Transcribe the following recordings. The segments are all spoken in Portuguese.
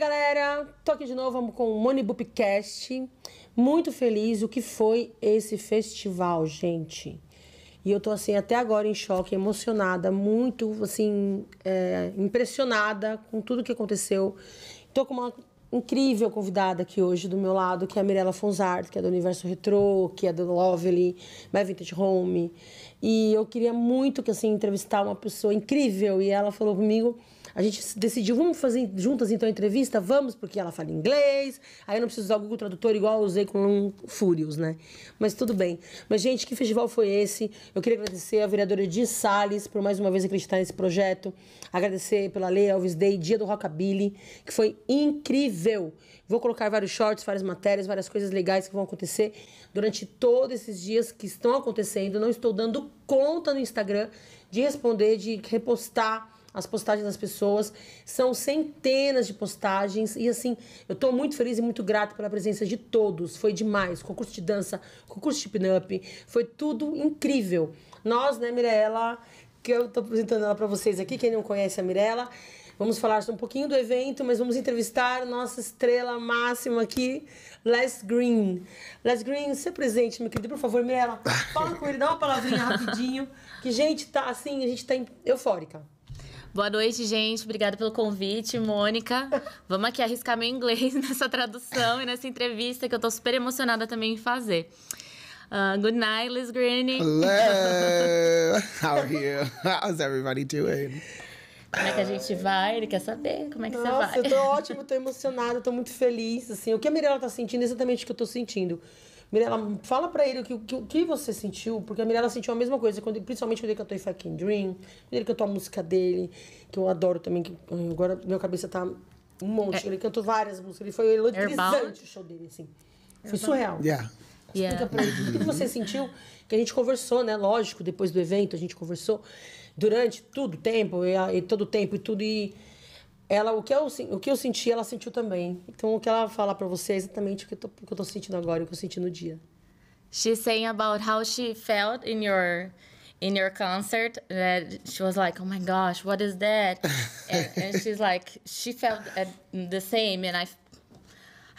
galera, tô aqui de novo com o Monibupcast. Muito feliz o que foi esse festival, gente. E eu tô assim até agora em choque, emocionada, muito assim é, impressionada com tudo que aconteceu. Tô com uma incrível convidada aqui hoje do meu lado, que é a Mirella Fonsard que é do Universo Retro que é do Lovely, My Vintage Home. E eu queria muito que assim entrevistar uma pessoa incrível e ela falou comigo a gente decidiu, vamos fazer juntas então a entrevista? Vamos, porque ela fala inglês, aí eu não preciso usar o Google Tradutor igual eu usei com Furious, né? Mas tudo bem. Mas, gente, que festival foi esse? Eu queria agradecer a vereadora de Salles por mais uma vez acreditar nesse projeto. Agradecer pela Lei Elvis Day, Dia do Rockabilly, que foi incrível. Vou colocar vários shorts, várias matérias, várias coisas legais que vão acontecer durante todos esses dias que estão acontecendo. Não estou dando conta no Instagram de responder, de repostar as postagens das pessoas. São centenas de postagens. E assim, eu estou muito feliz e muito grato pela presença de todos. Foi demais. Concurso de dança, concurso de pin-up. Foi tudo incrível. Nós, né, Mirella, que eu estou apresentando ela para vocês aqui, quem não conhece a Mirella. Vamos falar um pouquinho do evento, mas vamos entrevistar nossa estrela máxima aqui, Les Green. Les Green, se presente, meu querido, por favor, Mirella. Fala com ele, dá uma palavrinha rapidinho. Que, gente, tá assim, a gente tá eufórica. Boa noite, gente. Obrigada pelo convite, Mônica. Vamos aqui arriscar meu inglês nessa tradução e nessa entrevista que eu tô super emocionada também em fazer. Uh, good night, Liz Greene. Hello. How are you? How's everybody doing? Como é que a gente vai? Ele quer saber como é que Nossa, você vai. Nossa, eu tô ótimo, tô emocionada, tô muito feliz, assim. O que a Mirella tá sentindo é exatamente o que eu tô sentindo. Mirella, fala pra ele o que, que, você sentiu, porque a Mirella sentiu a mesma coisa, quando, principalmente quando ele cantou Fucking Dream, quando ele cantou a música dele, que eu adoro também, que agora minha cabeça tá um monte. É. Ele cantou várias músicas, ele foi eletrizante o show dele, assim. Foi surreal. Yeah. Explica yeah. pra ele o que você sentiu, que a gente conversou, né? Lógico, depois do evento, a gente conversou durante todo o tempo, e, e todo o tempo e tudo, e ela o que eu o que eu senti ela sentiu também então o que ela falar para você é exatamente o que, eu tô, o que eu tô sentindo agora o que eu senti no dia she's saying about how she felt in your in your concert that she was like oh my gosh what is that and, and, she's like she felt uh, the same and I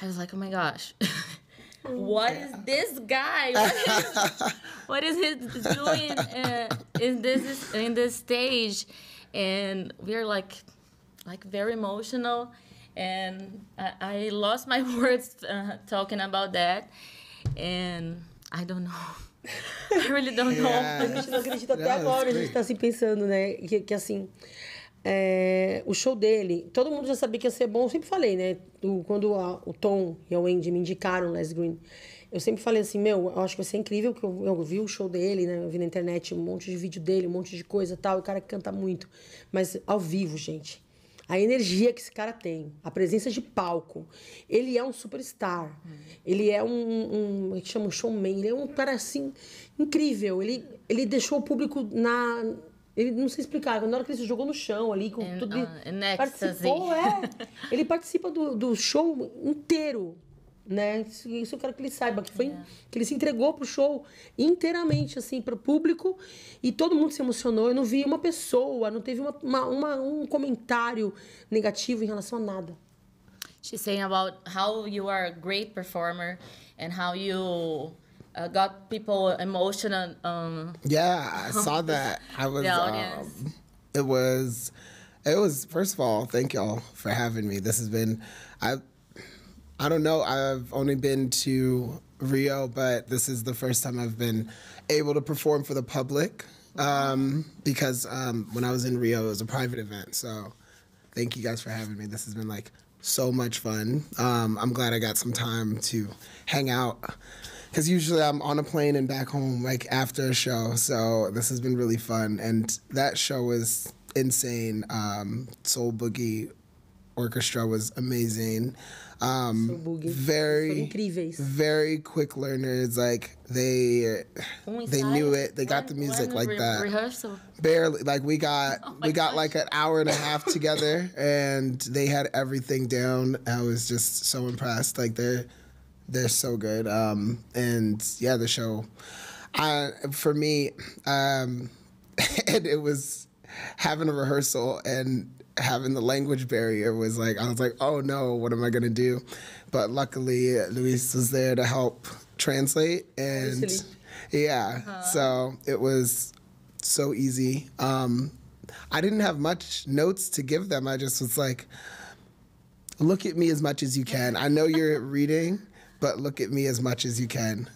I was like oh my gosh what is this guy what is, what is he doing uh, in this in this stage and we're like like very emotional, and I, I lost my words uh, talking about that, and I don't know. I really don't know. Yeah. A gente não acredita até agora, a gente está se assim pensando, né? Que, que assim. É, o show dele, todo mundo já sabia que ia ser bom, eu sempre falei, né? O, quando a, o Tom e o Andy me indicaram Les Green, eu sempre falei assim, meu, eu acho que vai ser incrível, que eu, eu, vi o show dele, né? Eu vi na internet um monte de vídeo dele, um monte de coisa tal, o cara que canta muito. Mas ao vivo, gente, a energia que esse cara tem, a presença de palco. Ele é um superstar. Ele é um, um, a gente é chama um showman, ele é um cara assim incrível. Ele, ele deixou o público na ele não sei explicar, na hora que ele se jogou no chão ali, com in, é, tudo. Uh, ele assim. participou, é. Ele participa do, do show inteiro né? Isso, isso eu quero que ele saiba que foi é. que ele se entregou pro show inteiramente assim para o público e todo mundo se emocionou. Eu não vi uma pessoa, não teve uma, uma, uma um comentário negativo em relação a nada. She's saying about how you are a great performer and how you uh, got people emotional. Um, yeah, I saw that. I was. Um, it was. It was. First of all, thank y'all for having me. This has been. I I don't know. I've only been to Rio, but this is the first time I've been able to perform for the public um, because um, when I was in Rio, it was a private event. So thank you guys for having me. This has been like so much fun. Um, I'm glad I got some time to hang out because usually I'm on a plane and back home like after a show. So this has been really fun. And that show was insane. Um, Soul Boogie Orchestra was amazing. Um, very, very quick learners. Like they, they knew it. They got the music like that. Barely. Like we got, oh we got gosh. like an hour and a half together, and they had everything down. I was just so impressed. Like they're, they're so good. Um, and yeah, the show. I, for me, um, and it was having a rehearsal and having the language barrier was like I was like, oh no, what am I gonna do? But luckily, Luis was there to help translate, and yeah, uh-huh. so it was so easy. Um, I didn't have much notes to give them. I just was like, look at me as much as you can. I know you're reading, but look at me as much as you can.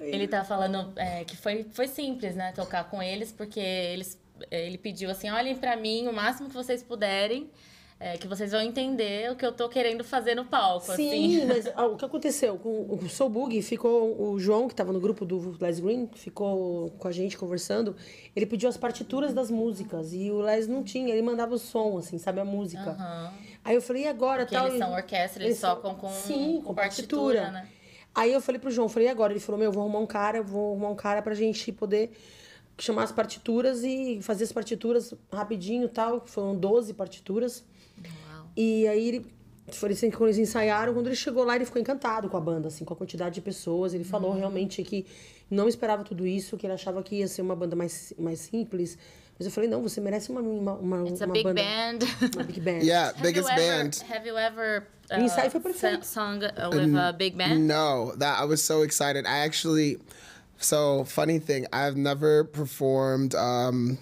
Ele tá falando é, que foi, foi simples, né, tocar com eles, porque eles É, ele pediu assim: olhem para mim o máximo que vocês puderem. É, que vocês vão entender o que eu tô querendo fazer no palco. Sim, assim. mas ó, o que aconteceu? Com o Soul Bug ficou. O João, que estava no grupo do Les Green, ficou com a gente conversando. Ele pediu as partituras das músicas. E o Les não tinha, ele mandava o som, assim, sabe, a música. Uhum. Aí eu falei, e agora? Porque tal, eles são orquestra, eles, eles tocam com, sim, com, com partitura. partitura né? Aí eu falei pro João, falei, e agora? Ele falou, meu, vou arrumar um cara, vou arrumar um cara pra gente poder chamar as partituras e fazer as partituras rapidinho tal. Foram 12 partituras. Uau. E aí ele, foi assim, que eles ensaiaram, quando ele chegou lá, ele ficou encantado com a banda, assim, com a quantidade de pessoas. Ele falou uhum. realmente que não esperava tudo isso, que ele achava que ia ser uma banda mais, mais simples. Mas eu falei, não, você merece uma uma uma, It's uma a big banda, band. Uma big band. Yeah, have biggest ever, band. Have you ever uh, ensaio foi perfeito. Song with a big band? No, that I was so excited. I actually So funny thing, I've never performed. Um,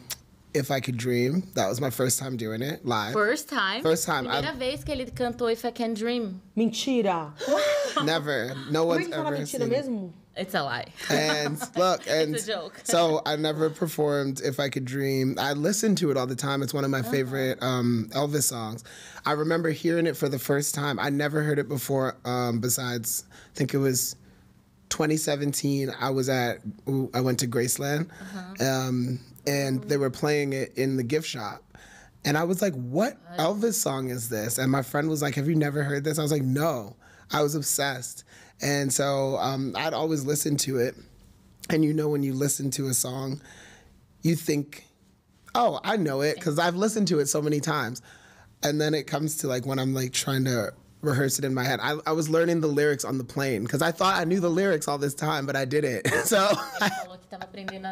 if I Could Dream. That was my first time doing it live. First time? First time. Primeira I've... vez que ele cantou If I Can Dream. Mentira. Never. No one's ever mentira seen. mesmo? It's a lie. And look, and it's a joke. so I never performed If I Could Dream. I listened to it all the time. It's one of my uh -huh. favorite um, Elvis songs. I remember hearing it for the first time. I never heard it before, um, besides, I think it was 2017, I was at I went to Graceland, uh-huh. um, and they were playing it in the gift shop. And I was like, "What Elvis song is this?" And my friend was like, "Have you never heard this?" I was like, "No." I was obsessed, and so um, I'd always listen to it. And you know, when you listen to a song, you think, "Oh, I know it," because I've listened to it so many times. And then it comes to like when I'm like trying to rehearse it in my head. I, I was learning the lyrics on the plane because I thought I knew the lyrics all this time, but I didn't. So. Mentira,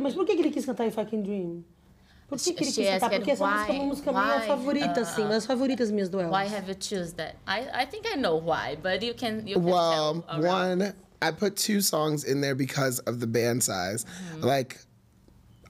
mas por que ele quis cantar If I Can Dream? Por que, ele quis cantar? Porque essa música é uma música minha favorita, assim, uma uh, das minhas Why have you choose that? I, I think I know why, but you can, you can Well, tell one, I put two songs in there because of the band size. Mm -hmm. Like,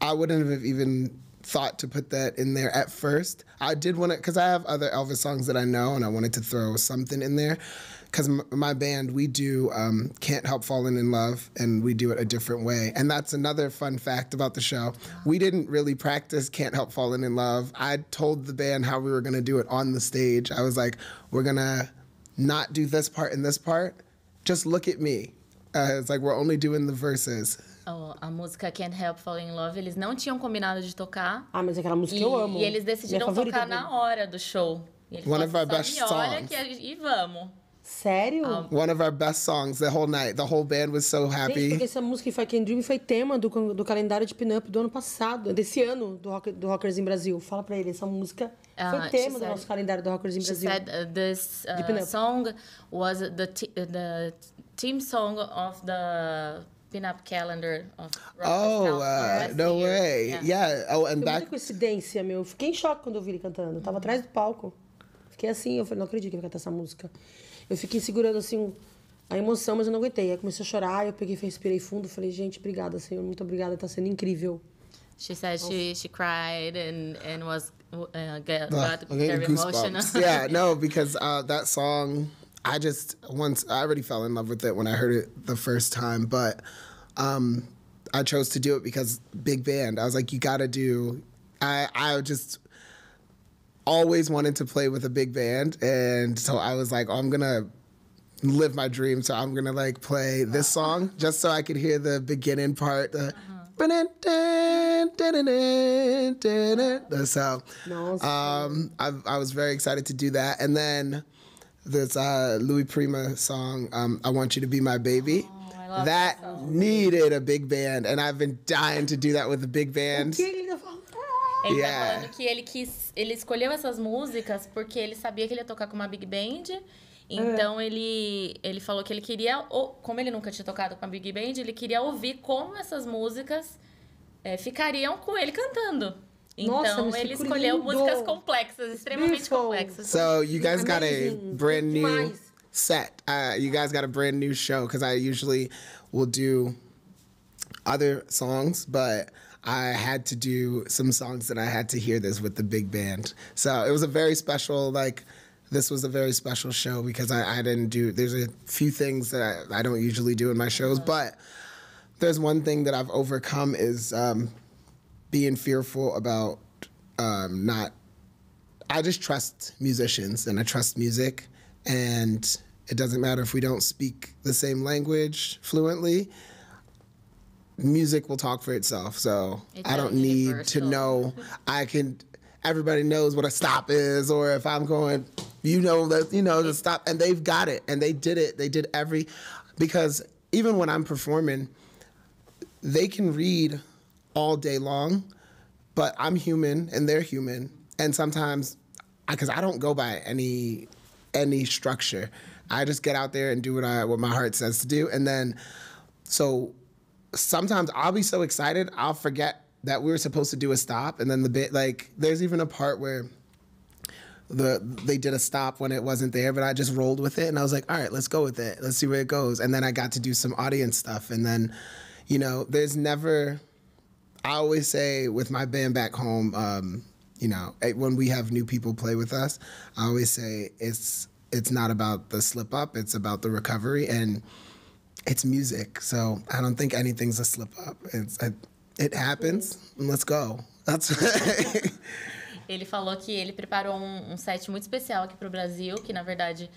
I wouldn't have even thought to put that in there at first. I did want to, because I have other Elvis songs that I know, and I wanted to throw something in there. Because m- my band, we do um, Can't Help Falling in Love, and we do it a different way. And that's another fun fact about the show. We didn't really practice Can't Help Falling in Love. I told the band how we were going to do it on the stage. I was like, we're going to not do this part and this part. Just look at me. Uh, it's like, we're only doing the verses a música Can't Help Falling in Love, eles não tinham combinado de tocar. Ah, mas é aquela música e, eu amo. E eles decidiram tocar na hora do show. E das One of our assim, best songs. que, e vamos. Sério? Um, ah. One of our best songs the whole night. The whole band was so happy. porque essa música If I Can Dream foi tema do, do calendário de pin-up do ano passado, desse ano do, rock, do Rockers em Brasil. Fala pra ele, essa música ah, foi tema do nosso calendário do Rockers em Brasil. Said, uh, this uh, song was the, the team song of the pin-up calendar of Oh, uh, no year. way. Yeah. yeah. Oh, and Foi back... muita coincidência, meu. Fiquei em choque quando eu vi ele cantando. Eu tava atrás do palco. Fiquei assim, eu falei, não acredito que ele vai cantar essa música. Eu fiquei segurando assim a emoção, mas eu não aguentei. Aí comecei a chorar, eu peguei, respirei fundo, falei, gente, obrigada, Senhor, muito obrigada, tá sendo incrível. She said she she cried and and was uh, got, got very goosebumps. emotional. yeah, no, because uh, that song I just once I already fell in love with it when I heard it the first time, but um, I chose to do it because big band. I was like, you gotta do. I I just always wanted to play with a big band, and so I was like, oh, I'm gonna live my dream. So I'm gonna like play this song just so I could hear the beginning part. The, uh-huh. So um, I, I was very excited to do that, and then this uh, Louis Prima song, um, "I Want You to Be My Baby." Oh, that, that needed a big band, and I've been dying to do that with a big band. Ele tá yeah. tá falando que ele quis, ele escolheu essas músicas porque ele sabia que ele ia tocar com uma big band. Então é. ele, ele falou que ele queria, como ele nunca tinha tocado com a big band, ele queria ouvir como essas músicas é, ficariam com ele cantando. Nossa, ele escolheu lindo. músicas complexas, extremamente Beautiful. complexas. So you guys got a brand new set. Uh, you guys got a brand new show because I usually will do other songs, but I had to do some songs that I had to hear this with the big band. So it was a very special like this was a very special show because I, I didn't do there's a few things that I, I don't usually do in my shows, uh-huh. but there's one thing that I've overcome is um, being fearful about um, not. I just trust musicians and I trust music, and it doesn't matter if we don't speak the same language fluently. Music will talk for itself, so it's I don't universal. need to know. I can. Everybody knows what a stop is, or if I'm going, you know, that you know the stop, and they've got it, and they did it. They did every, because even when I'm performing, they can read all day long, but I'm human and they're human. And sometimes, because I, I don't go by any any structure, I just get out there and do what I what my heart says to do. And then, so sometimes I'll be so excited I'll forget that we were supposed to do a stop. And then the bit like there's even a part where the they did a stop when it wasn't there, but I just rolled with it and I was like, all right, let's go with it. Let's see where it goes. And then I got to do some audience stuff. And then, you know, there's never I always say with my band back home, um, you know, eh, when we have new people play with us, I always say it's it's not about the slip up, it's about the recovery and it's music. So I don't think anything's a slip up. It's, it, it happens. Let's go. That's Ele falou que ele preparou um, um set muito especial aqui para o Brasil, que na verdade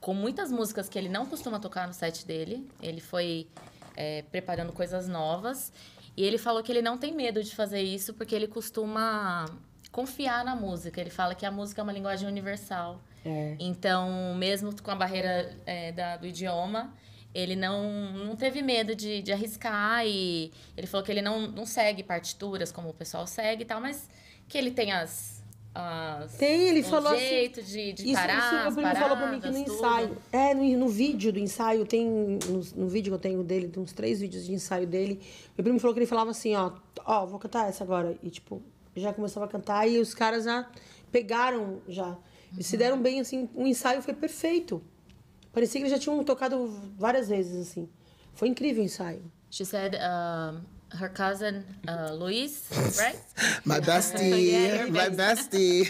com muitas músicas que ele não costuma tocar no set dele. Ele foi é, preparando coisas novas e ele falou que ele não tem medo de fazer isso porque ele costuma confiar na música. Ele fala que a música é uma linguagem universal. É. Então, mesmo com a barreira é, da, do idioma, ele não, não teve medo de, de arriscar e ele falou que ele não, não segue partituras como o pessoal segue e tal, mas que ele tem as, as, tem, ele um falou assim, jeito assim, de, de isso, parar isso, meu primo paradas, falou pra mim que no ensaio. Tudo. É, no, no, vídeo do ensaio, tem. No, no, vídeo que eu tenho dele, tem uns três vídeos de ensaio dele. Meu primo falou que ele falava assim, ó, ó, vou cantar essa agora. E tipo, já começava a cantar e os caras já pegaram já. uhum. se deram bem, assim, o ensaio foi perfeito. Parecia que eles já tinham tocado várias vezes, assim. Foi incrível o ensaio. She said, uh... her cousin uh, Luis, right? my bestie, yeah, my bestie.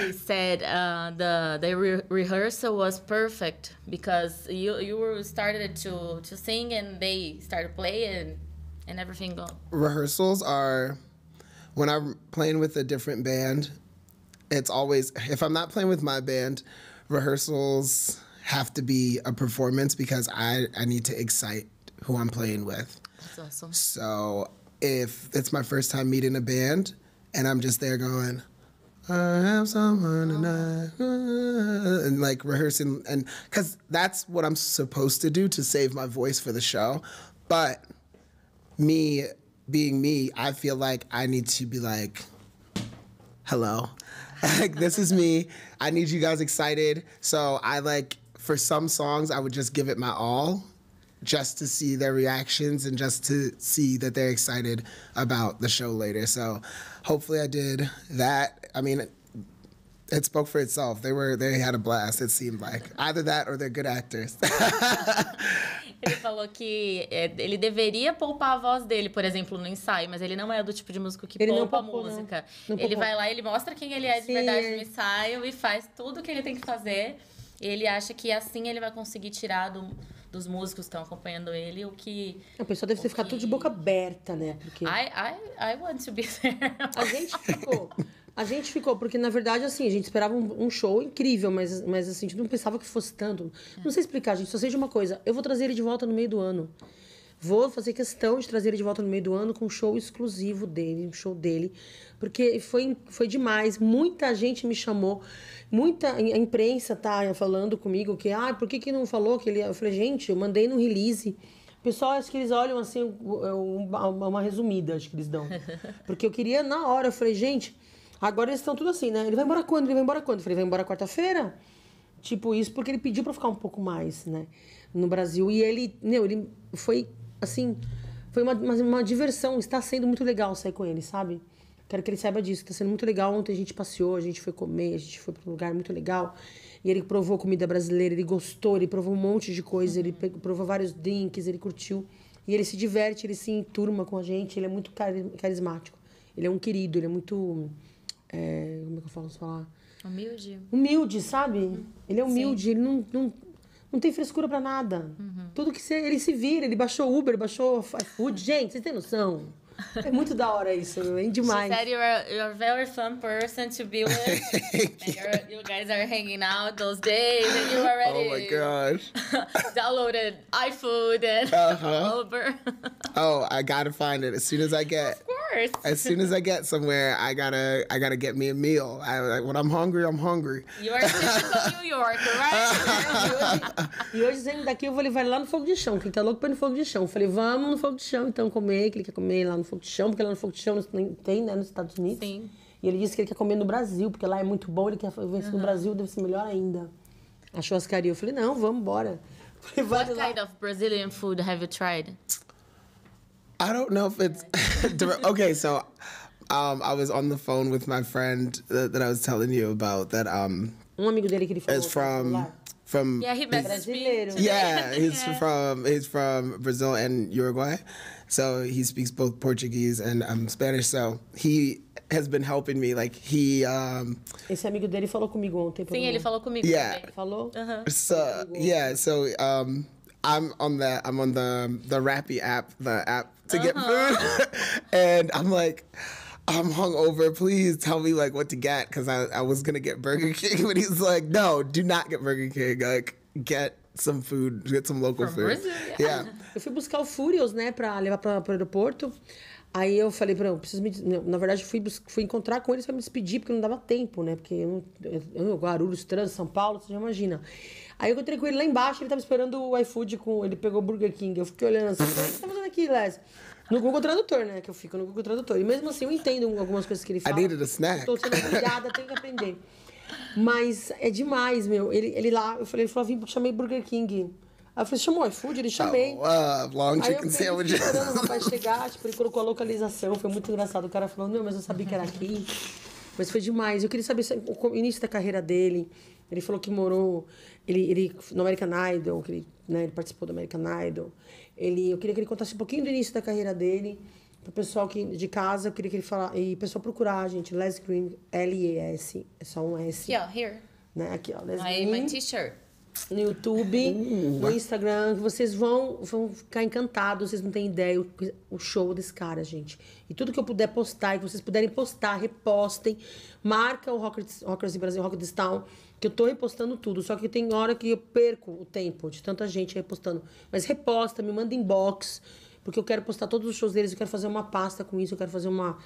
he said uh, the the re rehearsal was perfect because you you were started to to sing and they started playing and everything go. Rehearsals are when I'm playing with a different band. It's always if I'm not playing with my band, rehearsals have to be a performance because I, I need to excite who I'm playing with awesome. So if it's my first time meeting a band and I'm just there going, I have someone tonight, and like rehearsing, and because that's what I'm supposed to do to save my voice for the show. But me being me, I feel like I need to be like, hello, like this is me. I need you guys excited. So I like for some songs, I would just give it my all just to see their reactions and just to see that they're excited about the show later. So hopefully I did that. I mean, it spoke for itself. They were they had a blast. It seemed like either that or they're good actors. ele falou que é, ele deveria poupar a voz dele, por exemplo, no ensaio, mas ele não é do tipo de músico que ele poupa poupou, a música. Não. Não ele vai lá, ele mostra quem ele é de Sim. verdade no ensaio e faz tudo o que ele tem que fazer. Ele acha que assim ele vai conseguir tirar do dos músicos que estão acompanhando ele, o que. A pessoa deve ter ficado que... tudo de boca aberta, né? Porque... I, I, I want to be there. A gente ficou. A gente ficou, porque na verdade, assim, a gente esperava um, um, show incrível, mas, mas assim, a gente não pensava que fosse tanto. Não sei explicar, gente, só sei de uma coisa. Eu vou trazer ele de volta no meio do ano. Vou fazer questão de trazer ele de volta no meio do ano com um show exclusivo dele, um show dele, porque foi, foi demais. Muita gente me chamou, muita a imprensa tá falando comigo que, ah, por que, que não falou que ele. É? Eu falei, gente, eu mandei no release. O pessoal, acho que eles olham assim, é uma resumida, acho que eles dão. Porque eu queria, na hora, eu falei, gente, agora eles estão tudo assim, né? Ele vai embora quando? Ele vai embora quando? Eu falei, vai embora quarta-feira? Tipo, isso porque ele pediu para ficar um pouco mais, né? No Brasil. E ele, meu, ele foi assim, foi uma, uma, uma, diversão. Está sendo muito legal sair com ele, sabe? Quero que ele saiba disso. Está sendo muito legal. Ontem a gente passeou, a gente foi comer, a gente foi para um lugar muito legal. E ele provou comida brasileira, ele gostou, ele provou um monte de coisa, ele provou vários drinks, ele curtiu. E ele se diverte, ele se enturma com a gente, ele é muito carismático. Ele é um querido, ele é muito. É, como é que eu falo? falar? Humilde. Humilde, sabe? Uhum. Ele é humilde, Sim. ele não, não tem frescura para nada. Uhum. Tudo que você, ele se vira, ele baixou Uber, baixou iFood. Gente, vocês têm noção? É muito da hora isso, é demais. She said you're a, you're a very fun person to be with. and you guys are hanging out those days and you oh already Oh my gosh. downloaded iFood and uh -huh. Uber. oh, I got to find it as soon as I get course. As soon as I get somewhere, I gotta I gotta get me a meal. I, like, when I'm hungry, I'm hungry. You You're a New York, right? e hoje saindo daqui, eu vou levar ele lá no fogo de chão, que ele tá louco pra ir no fogo de chão. Eu falei, vamos no fogo de chão, então comer, que ele quer comer lá no fogo de chão, porque lá no fogo de chão tem, né, nos Estados Unidos. Sim. E ele disse que ele quer comer no Brasil, porque lá é muito bom, ele quer vencer uhum. no Brasil, deve ser melhor ainda. A churrascaria. Eu falei, não, vamos embora. What kind of Brazilian food have you tried? I don't know if it's okay. So, um, I was on the phone with my friend that, that I was telling you about. That um, um amigo dele que ele falou. It's from from yeah, he brasileiro. Yeah, he's yeah. from he's from Brazil and Uruguay, so he speaks both Portuguese and um, Spanish. So he has been helping me. Like he. Um, Esse amigo dele falou comigo ontem. Sim, ele falou comigo. Yeah. Falou. Uh -huh. So yeah, so um, I'm on the I'm on the the Rappy app, the app to uh-huh. get food, and I'm like. I'm hungover. Please tell me like what to get because I, I was gonna get Burger King, but he's like, no, do not get Burger King. Like, get some food, get some local From food. Brazil, yeah. Eu fui buscar o Furious, né, para levar para o aeroporto. Aí eu falei para, preciso me, na verdade fui fui encontrar com eles para me despedir porque não dava tempo, né? Porque eu, eu, eu Guarulhos, trans São Paulo, você já imagina. Aí eu encontrei com ele lá embaixo, ele tava esperando o iFood com. Ele pegou o Burger King. Eu fiquei olhando assim, o que você tá fazendo aqui, Les? No Google Tradutor, né? Que eu fico no Google Tradutor. E mesmo assim eu entendo algumas coisas que ele é fala. I needed a snack. Estou sendo obrigada, tenho que aprender. Mas é demais, meu. Ele, ele lá, eu falei, ele falou, ah, vim, chamei Burger King. Aí eu falei, chamou o iFood? Ele chamei. Oh, uh, long chicken sandwich. Aí eu fiquei esperando o rapaz chegar, tipo, ele colocou a localização, foi muito engraçado. O cara falou, não, mas eu sabia que era aqui. Mas foi demais. Eu queria saber o início da carreira dele, ele falou que morou ele, ele no American Idol, que ele, né, ele participou do American Idol. Ele, eu queria que ele contasse um pouquinho do início da carreira dele para o pessoal que de casa. Eu queria que ele falasse e o pessoal procurar a gente, Les Green, L E S, é só um S. Aqui ó, here. Né? Aqui ó, Les Aí Green. Aí my t-shirt no YouTube, uh. no Instagram. Vocês vão, vão ficar encantados, vocês não têm ideia o, o, show desse cara, gente. E tudo que eu puder postar, e que vocês puderem postar, repostem. Marca o Rockers, Rockers Brasil, Rockers Town, que eu tô repostando tudo. Só que tem hora que eu perco o tempo de tanta gente repostando. Mas reposta, me manda inbox porque eu quero postar todos os shows deles, eu quero fazer uma pasta com isso, eu quero fazer uma,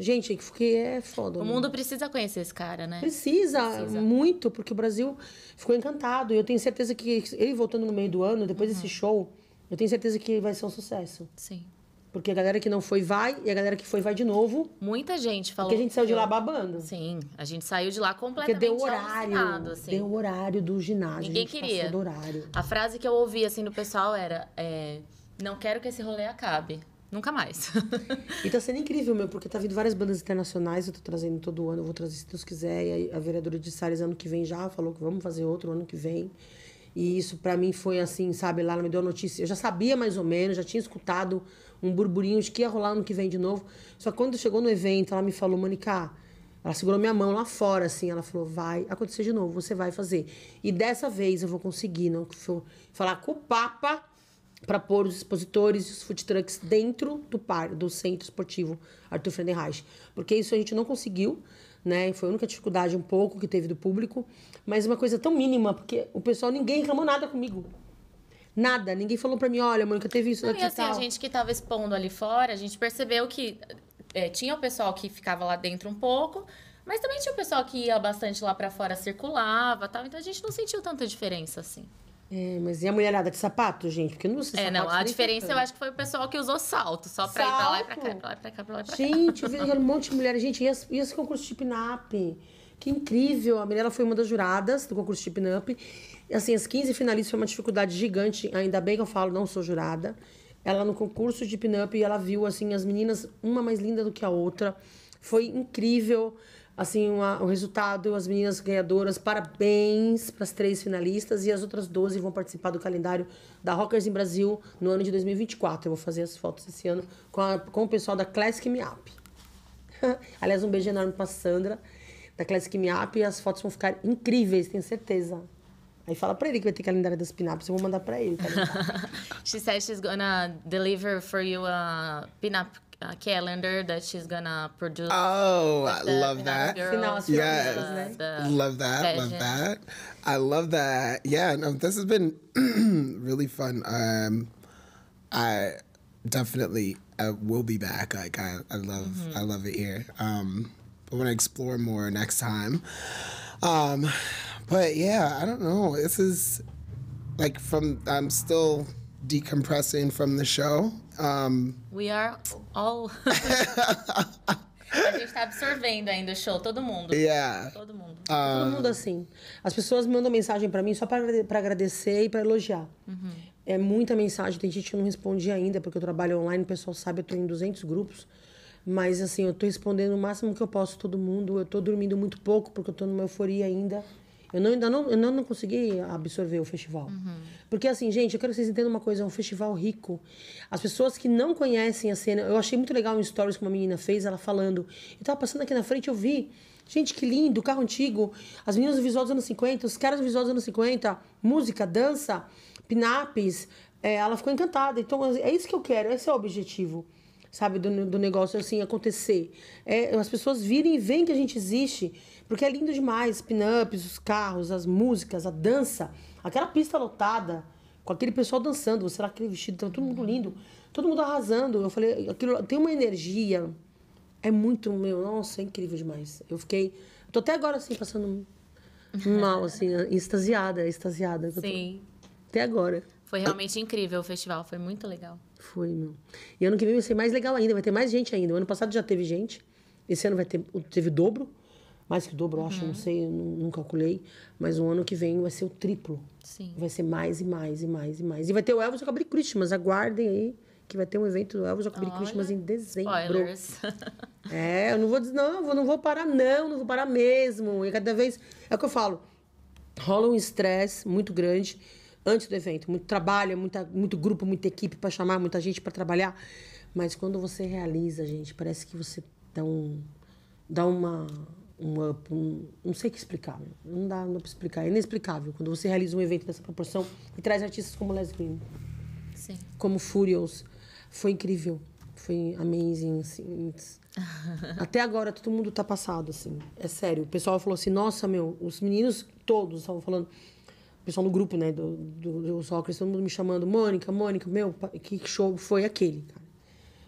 Gente, porque é foda. O né? mundo né? precisa conhecer esse cara, né? Precisa, precisa, muito, porque o Brasil ficou encantado. E eu tenho certeza que ele voltando no meio do ano, depois uhum. desse show, eu tenho certeza que vai ser um sucesso. Sim. Porque a galera que não foi, vai. E a galera que foi, vai de novo. Muita gente falou. Porque a gente saiu de lá babando. Sim, a gente saiu de lá completamente porque deu horário, assim. Deu o horário do ginásio. Ninguém queria. A frase que eu ouvi, assim, do pessoal era... É, não quero que esse rolê acabe. Nunca mais. e tá sendo incrível, meu, porque tá vindo várias bandas internacionais, eu tô trazendo todo ano, eu vou trazer se Deus quiser. E a vereadora de Salles ano que vem já falou que vamos fazer outro ano que vem. E isso para mim foi assim, sabe, lá ela me deu a notícia. Eu já sabia mais ou menos, já tinha escutado um burburinho de que ia rolar ano que vem de novo. Só que quando chegou no evento, ela me falou, Manicá, ela segurou minha mão lá fora, assim, ela falou, vai acontecer de novo, você vai fazer. E dessa vez eu vou conseguir, não for falar com o Papa para pôr os expositores e os food trucks dentro do par, do centro esportivo Arthur Friedenreich. Porque isso a gente não conseguiu, né? Foi a única dificuldade um pouco que teve do público, mas uma coisa tão mínima, porque o pessoal ninguém reclamou nada comigo. Nada, ninguém falou para mim, olha, Mônica, teve isso não, daqui e assim, tal. a gente que estava expondo ali fora, a gente percebeu que é, tinha o pessoal que ficava lá dentro um pouco, mas também tinha o pessoal que ia bastante lá para fora, circulava, tal, então a gente não sentiu tanta diferença assim. É, mas e a mulherada de sapato, gente? Porque não sei É, não, a diferença eu acho que foi o pessoal que usou salto, só pra salto. ir pra lá e pra cá, pra lá e pra cá, pra lá e pra cá. Gente, eu vi um monte de mulheres. Gente, e esse, e esse concurso de pinup, Que incrível! A Mirella foi uma das juradas do concurso de pinup. E Assim, as 15 finalistas foi uma dificuldade gigante. Ainda bem que eu falo, não sou jurada. Ela no concurso de pinup ela viu, assim, as meninas, uma mais linda do que a outra. Foi incrível assim, uma, o resultado, as meninas ganhadoras, parabéns para as três finalistas e as outras 12 vão participar do calendário da Rockers em Brasil no ano de 2024. Eu vou fazer as fotos esse ano com, a, com o pessoal da Classic Me Up Aliás, um beijo enorme para Sandra da Classic Me Up e as fotos vão ficar incríveis, tenho certeza. Aí fala para ele que vai ter calendário das pinaps, eu vou mandar para ele. She says she's gonna deliver for you a pinup Uh, calendar that she's gonna produce. Oh, I love that. yes. love that. Love that. I love that. Yeah, no, this has been really fun. Um, I definitely I will be back. Like I, I love mm-hmm. I love it here. Um, I want to explore more next time. Um, but yeah, I don't know. This is like from I'm still decompressing from the show. Um... We are all. A gente tá absorvendo ainda o show, todo mundo. Yeah. Todo mundo. Uh... Todo mundo assim. As pessoas mandam mensagem para mim só para agradecer e para elogiar. Uhum. É muita mensagem, tem gente que eu não respondi ainda, porque eu trabalho online, o pessoal sabe, eu tô em 200 grupos. Mas assim, eu tô respondendo o máximo que eu posso todo mundo. Eu tô dormindo muito pouco, porque eu tô numa euforia ainda. Eu não, ainda não, eu não, não consegui absorver o festival. Uhum. Porque, assim, gente, eu quero que vocês entendam uma coisa: é um festival rico. As pessoas que não conhecem a cena. Eu achei muito legal um stories que uma menina fez, ela falando. Eu tava passando aqui na frente, eu vi. Gente, que lindo, carro antigo. As meninas do visual dos anos 50, os caras do visual dos anos 50, música, dança, pinapes. É, ela ficou encantada. Então, é, é isso que eu quero, esse é o objetivo sabe, do, do negócio assim acontecer. É, as pessoas virem e veem que a gente existe, porque é lindo demais, pin-ups, os carros, as músicas, a dança, aquela pista lotada, com aquele pessoal dançando, lá aquele vestido, então, todo mundo lindo, todo mundo arrasando. Eu falei, aquilo tem uma energia, é muito meu, nossa, é incrível demais. Eu fiquei, tô até agora assim passando mal assim, extasiada, extasiada. Sim. Até agora. Foi realmente incrível o festival, foi muito legal. Foi, meu. E ano que vem vai ser mais legal ainda, vai ter mais gente ainda. O ano passado já teve gente. Esse ano vai ter, teve o dobro. Mais que o dobro, eu acho, não uhum. sei, não, não, calculei. Mas o ano que vem vai ser o triplo. Sim. Vai ser mais e mais e mais e mais. E vai ter o Elvis Acabri Christmas, aguardem aí. Que vai ter um evento do Elvis Acabri Christmas em dezembro. Spoilers. é, eu não vou dizer, não, eu não vou parar, não, não vou parar mesmo. E cada vez. É o que eu falo. Rola um estresse muito grande antes do evento. Muito trabalho, é muita, muito grupo, muita equipe para chamar, muita gente para trabalhar. Mas quando você realiza, gente, parece que você dá um. dá uma. Um up, um, não sei o que explicar, não dá, não dá pra explicar, é inexplicável quando você realiza um evento dessa proporção e traz artistas como Les Green, Sim. como Furious, foi incrível, foi amazing, assim. Até agora todo mundo tá passado, assim, é sério. O pessoal falou assim, nossa, meu, os meninos todos estavam falando, pessoal no grupo, né, do, do, do Sócrates, todo mundo me chamando, Mônica, Mônica, meu, que show foi aquele, cara?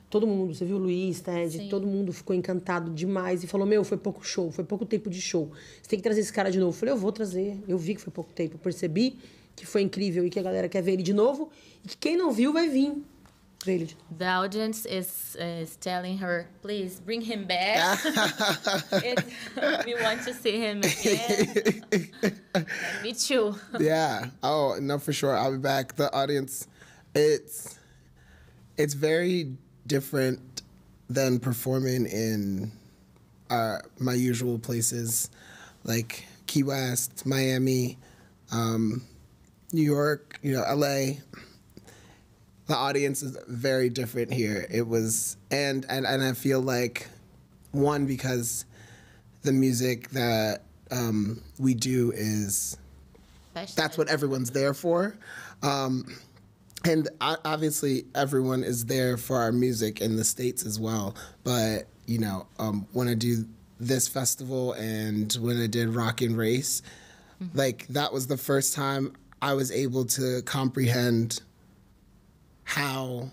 Todo mundo, você viu o Luiz, Ted, Sim. todo mundo ficou encantado demais e falou, meu, foi pouco show, foi pouco tempo de show. Você tem que trazer esse cara de novo. Eu falei, eu vou trazer. Eu vi que foi pouco tempo, percebi que foi incrível e que a galera quer ver ele de novo e que quem não viu vai vir. The audience is, eh, is telling her, please bring him back. it, we want to see him again. yeah. Oh no, for sure. I'll be back. The audience, it's it's very different than performing in uh, my usual places, like Key West, Miami, um, New York. You know, LA. The audience is very different here. It was, and and and I feel like one because the music that um, we do is that's what everyone's there for. Um, and obviously, everyone is there for our music in the States as well. But, you know, um, when I do this festival and when I did Rock and Race, mm-hmm. like that was the first time I was able to comprehend how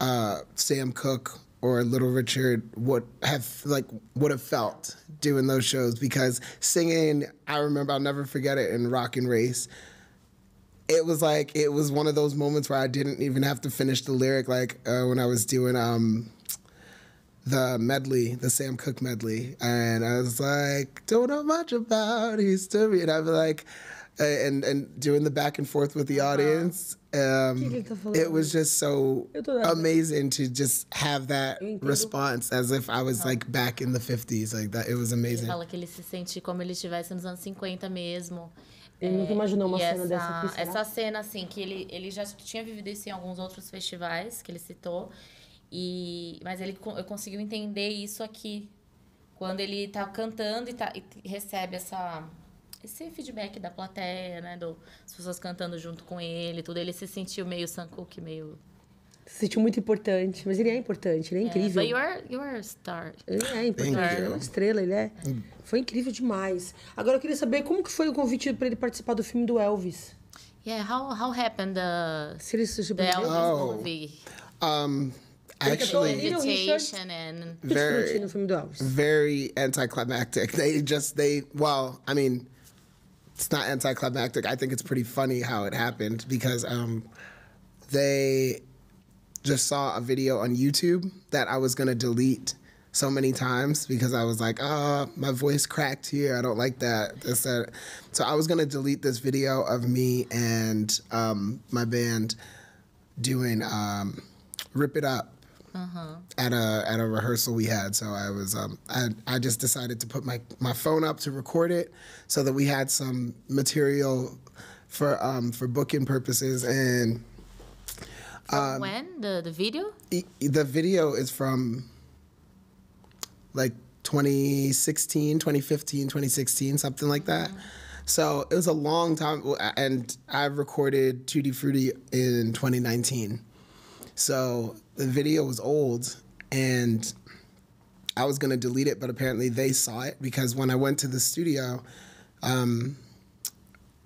uh, Sam Cooke or Little Richard would have like would have felt doing those shows because singing, I remember I'll never forget it in Rock and Race. It was like it was one of those moments where I didn't even have to finish the lyric. Like uh, when I was doing um, the medley, the Sam Cooke medley, and I was like, "Don't know much about history," and I'd be like. Uh, and and doing the back and forth with the audience. Um, tá it was just so amazing to just have that response as if I was like back in the 50s like that. It was amazing. Ele fala que ele se sente como ele estivesse nos anos 50 mesmo. Ele nunca é, imaginou uma cena essa, dessa. Aqui, essa cena assim que ele ele já tinha vivido isso em alguns outros festivais que ele citou. E, mas ele conseguiu entender isso aqui quando ele está cantando e, tá, e recebe essa esse feedback da plateia, né? Do, as pessoas cantando junto com ele, tudo. Ele se sentiu meio Sankook, meio se sentiu muito importante, mas ele é importante, ele é, é incrível. But you are, you are star. Ele é importante, ele é uma estrela, ele é. Hum. Foi incrível demais. Agora eu queria saber como que foi o convite para ele participar do filme do Elvis. Yeah, how how happened the, the Elvis oh. movie? Um, actually, and very, very anticlimactic. They just they well, I mean. it's not anticlimactic. I think it's pretty funny how it happened because um, they just saw a video on YouTube that I was gonna delete so many times because I was like, ah, oh, my voice cracked here. I don't like that. This, that. So I was gonna delete this video of me and um, my band doing um, "Rip It Up." uh-huh. at a at a rehearsal we had. So I was um, I I just decided to put my my phone up to record it so that we had some material for um, for booking purposes and. Um, when the the video? E- the video is from like 2016, 2015, 2016, something like that. Mm-hmm. So it was a long time, and I recorded Tutti Frutti in 2019. So the video was old and I was going to delete it, but apparently they saw it because when I went to the studio, um,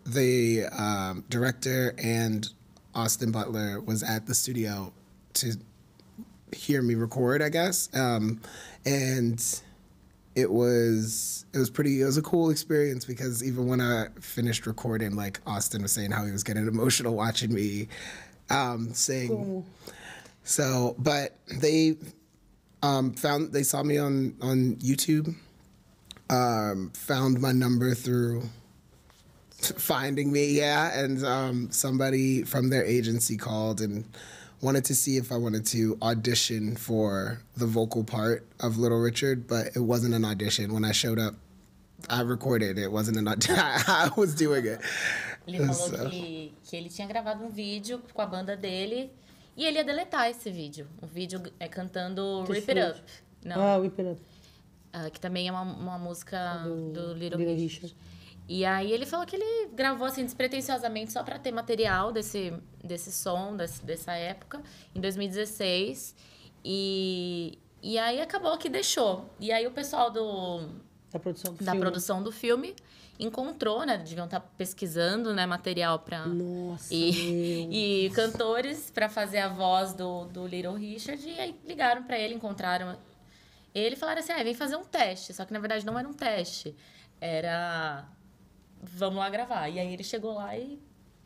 the um, director and Austin Butler was at the studio to hear me record, I guess. Um, and it was it was pretty it was a cool experience because even when I finished recording, like Austin was saying how he was getting emotional watching me um, saying cool. So, but they um, found they saw me on on YouTube. Um, found my number through finding me, yeah, and um, somebody from their agency called and wanted to see if I wanted to audition for the vocal part of Little Richard, but it wasn't an audition. When I showed up, I recorded. It wasn't an audition. I was doing it. Ele falou so. que, que ele tinha gravado um vídeo com a banda dele E ele ia deletar esse vídeo. O vídeo é cantando Rip It Up. Não. Ah, Rip It Up. Uh, que também é uma, uma música é do, do Little, Little Richard. Richard. E aí ele falou que ele gravou assim despretensiosamente só para ter material desse, desse som, desse, dessa época, em 2016. E, e aí acabou que deixou. E aí o pessoal do da produção do, da filme. Produção do filme encontrou, né? Deviam estar tá pesquisando, né, material para Nossa. E, e cantores para fazer a voz do, do Little Richard. E aí ligaram para ele, encontraram ele e falaram assim: ah, vem fazer um teste. Só que na verdade não era um teste. Era. Vamos lá gravar. E aí ele chegou lá e,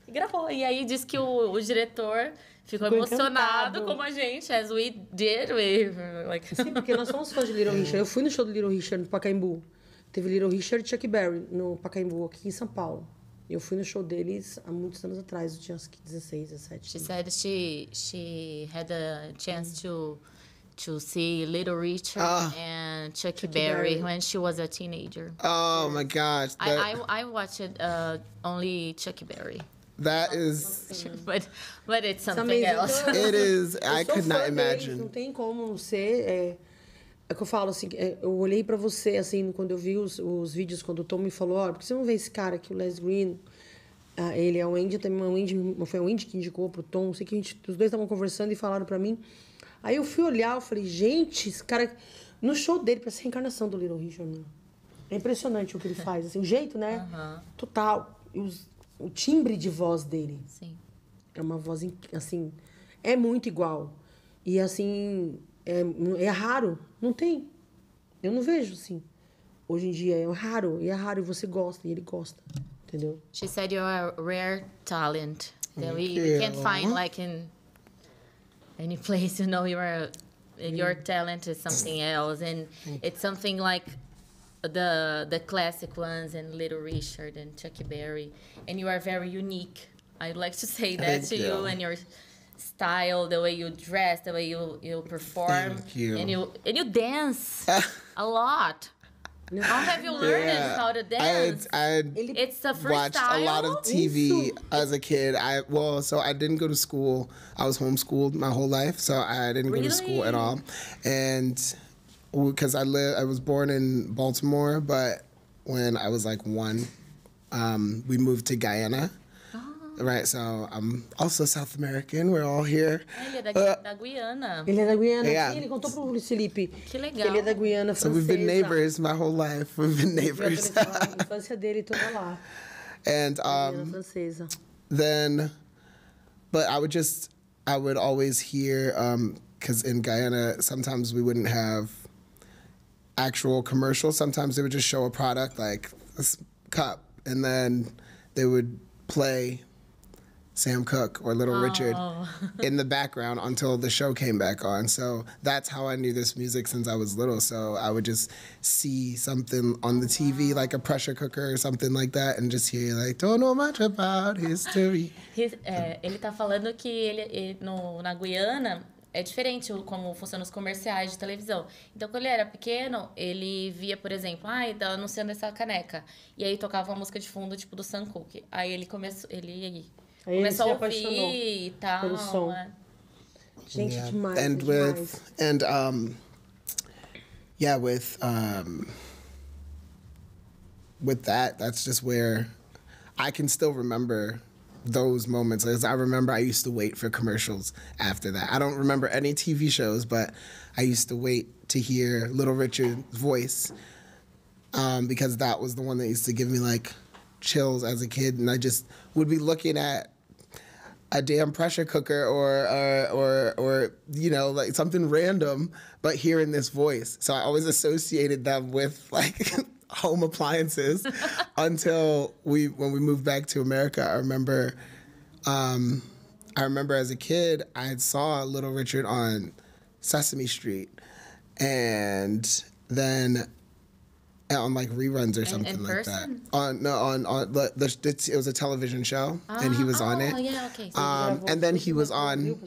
e gravou. E aí disse que o, o diretor ficou, ficou emocionado encantado. como a gente, as we did. We, like... Sim, porque nós somos fãs de Little é. Richard. Eu fui no show do Little Richard no Pacaembu. Teve Little Richard e Chuck Berry no Pacaembu, aqui em São Paulo. Eu fui no show deles há muitos anos atrás, eu tinha uns 16, 17. She said she, she had a chance to, to see Little Richard oh. and Chuck, Chuck Berry, Berry, when she was a teenager. Oh my gosh. That... I, I, I, watched uh, only Chuck Berry. That is, but, but it's something else. It is. I could not imagine. Não tem como ser. É, é que eu falo assim, é, eu olhei para você, assim, quando eu vi os, os vídeos, quando o Tom me falou, ó, oh, ah, por que você não vê esse cara aqui, o Les Green? Ah, ele é o Andy, também o Andy, foi o Andy que indicou pro Tom, sei que gente, os dois estavam conversando e falaram para mim. Aí eu fui olhar, eu falei, gente, esse cara, no show dele, parece a reencarnação do Little Richard, né? É impressionante o que ele faz, assim, o jeito, né? Uhum. Total. Os, o timbre de voz dele. Sim. É uma voz, assim, é muito igual. E assim, é, é raro, não tem. Eu não vejo, assim. Hoje em dia é raro, e é raro, e você gosta, e ele gosta, entendeu? She said you're a rare talent that we, we can't find like in any place, you know, you're a, your talent is something else, and it's something like the the classic ones and Little Richard and Chuck Berry, and you are very unique. I'd like to say that Thank to you. you and your style, the way you dress, the way you you perform, you. and you and you dance a lot. How have you learned yeah. how to dance? I, I it's the first watched a lot of TV as a kid. I well, so I didn't go to school. I was homeschooled my whole life, so I didn't really? go to school at all. And because I live, I was born in Baltimore, but when I was like one, um, we moved to Guyana Right, so I'm also South American. We're all here. Ele é da, uh, Guiana. Ele da Guiana. Yeah. ele contou pro Luiz Felipe. Que legal. ele é da Guiana francesa. So we've been neighbors my whole life. We've been neighbors. infância dele toda lá. And um, then, but I would just, I would always hear, because um, in Guyana, sometimes we wouldn't have actual commercials. Sometimes they would just show a product like this cup, and then they would play Sam Cooke or Little oh. Richard in the background until the show came back on. So that's how I knew this music since I was little. So I would just see something on the TV, like a pressure cooker or something like that, and just hear like, don't know much about history. His, é, ele tá falando que ele, ele no, na Guiana é diferente como funcionam os comerciais de televisão. Então, quando ele era pequeno, ele via, por exemplo, ai, ah, tá anunciando essa caneca. E aí tocava uma música de fundo, tipo, do Sam Cooke. Aí ele começou, ele Aí Começou a ouvir e tal. Pelo som. Né? Gente, yeah. demais. And demais. with and um yeah, with um with that, that's just where I can still remember those moments. As I remember, I used to wait for commercials after that. I don't remember any TV shows, but I used to wait to hear Little Richard's voice um, because that was the one that used to give me like chills as a kid. And I just would be looking at a damn pressure cooker or uh, or or you know like something random but hearing this voice so i always associated them with like home appliances until we when we moved back to america i remember um, i remember as a kid i saw little richard on sesame street and then on like reruns or something in like person? that. On no on on the, the, it was a television show and he was oh, on it. Oh, yeah, okay. So um, and then he was on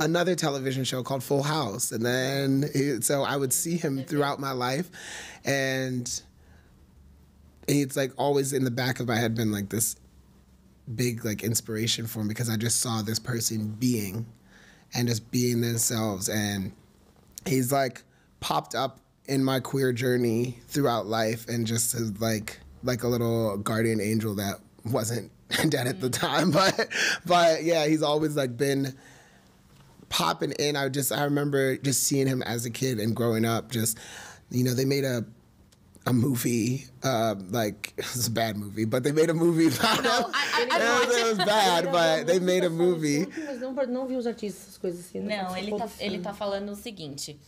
another television show called Full House, and then he, so I would see him throughout my life, and it's like always in the back of my head been like this big like inspiration for me because I just saw this person being, and just being themselves, and he's like popped up in my queer journey throughout life and just as like like a little guardian angel that wasn't dead at the mm. time but but yeah he's always like been popping in i just i remember just seeing him as a kid and growing up just you know they made a a movie, uh, like it's a bad movie, but they made a movie about no, him. I, I, I it, was bad, but they made a movie. não, Não, ele tá, ele tá falando o seguinte.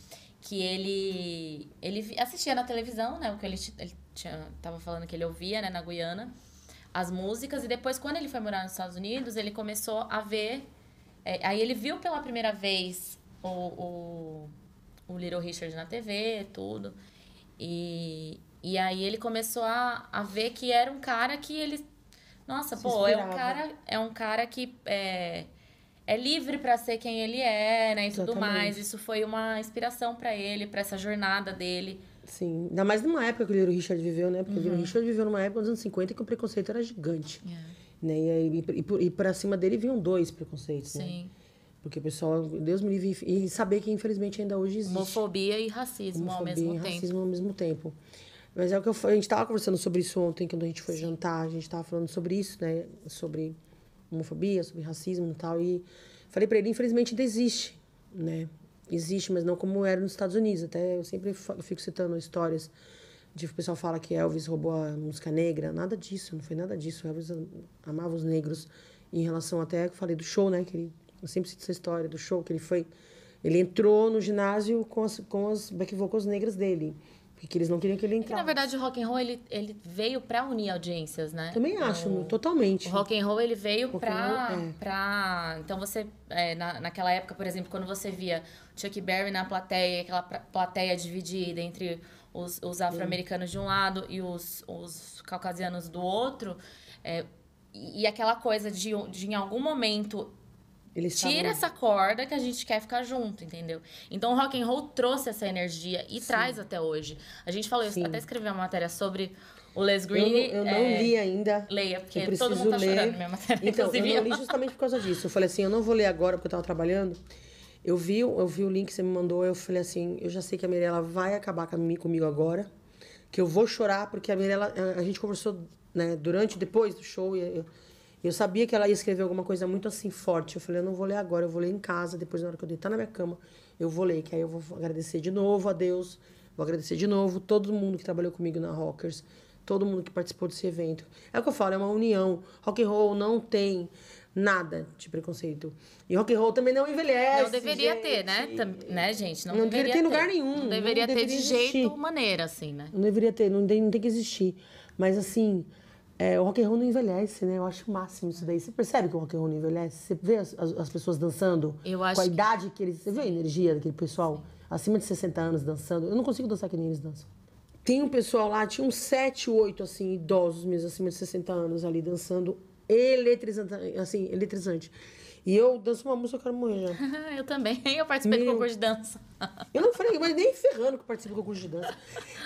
que ele ele assistia na televisão, né, o que ele, ele tinha, tava falando que ele ouvia, né, na Guiana, as músicas e depois quando ele foi morar nos Estados Unidos, ele começou a ver é, aí ele viu pela primeira vez o, o, o Little Richard na TV, tudo. E, e aí ele começou a, a ver que era um cara que ele nossa, Se pô, é um cara, é um cara que é, é livre para ser quem ele é, né, e tudo mais. Isso foi uma inspiração para ele, para essa jornada dele. Sim, ainda mais numa época que o Little Richard viveu, né? Porque uhum. o Little uhum. Richard viveu numa época dos anos 50 que o preconceito era gigante. Yeah. É. Né? E, e, e, e para cima dele vinham dois preconceitos, né? Sim. Né? Porque o pessoal, Deus me livre, e saber que infelizmente ainda hoje existe. Homofobia e racismo Homofobia ao mesmo e tempo. racismo ao mesmo tempo. Mas é o que eu, a gente estava conversando sobre isso ontem, quando a gente foi Sim. jantar, a gente estava falando sobre isso, né? Sobre homofobia, sobre racismo e tal. E falei para ele, infelizmente ainda existe, né? Existe, mas não como era nos Estados Unidos. Até eu sempre fico citando histórias de o pessoal fala que Elvis roubou a música negra. Nada disso, não foi nada disso. Elvis amava os negros. Em relação até, eu falei do show, né? Que ele, eu sempre cito essa história do show que ele foi. Ele entrou no ginásio com as, com as back vocals negras dele. Porque eles não queriam que ele entrasse. É que, na verdade, o rock and roll ele, ele veio para unir audiências, né? Também acho, o, totalmente. O rock and roll ele veio para é. então você é, na, naquela época, por exemplo, quando você via Chuck Berry na plateia, aquela plateia dividida entre os, os afro-americanos de um lado e os, os caucasianos do outro, é, e aquela coisa de, de em algum momento eles Tira estavam... essa corda que a gente quer ficar junto, entendeu? Então o rock and roll trouxe essa energia e Sim. traz até hoje. A gente falou isso, até escrevi uma matéria sobre o Les Green. Eu, não, é... li ainda. Leia, porque eu todo mundo tá ler. chorando minha matéria. Então, eu não li justamente por causa disso. Eu falei assim, eu não vou ler agora porque eu tava trabalhando. Eu vi, eu vi o link que você me mandou, eu falei assim, eu já sei que a Mirella vai acabar comigo agora, que eu vou chorar porque a Mirella, a, a gente conversou, né, durante, depois do show e eu, eu sabia que ela ia escrever alguma coisa muito assim forte. Eu falei, eu não vou ler agora, eu vou ler em casa, depois na hora que eu deitar na minha cama, eu vou ler, que aí eu vou agradecer de novo a Deus, vou agradecer de novo todo mundo que trabalhou comigo na Rockers, todo mundo que participou desse evento. É o que eu falo, é uma união. Rock and roll não tem nada de preconceito. E rock and roll também não envelhece. Não deveria gente. ter, né? Tam, né, gente? Não, não deveria, deveria ter em lugar nenhum. Não deveria, não deveria ter deveria de existir. jeito, maneira, assim, né? Não deveria ter, não tem, não tem que existir. Mas assim, é, o rock and roll não envelhece, né? Eu acho o máximo isso daí. Você percebe que o rock and roll não envelhece? Você vê as, as pessoas dançando com a idade que... que eles... Você vê a energia daquele pessoal Sim. acima de 60 anos dançando? Eu não consigo dançar que nem eles dançam. Tem um pessoal lá, tinha uns 7, 8, assim, idosos mesmo, acima de 60 anos ali, dançando eletrizante, assim, eletrizante. E eu danço uma música, eu quero morrer já. eu também. Eu participei Meu... do concurso de dança. eu não falei, mas nem ferrando que eu participo do concurso de dança.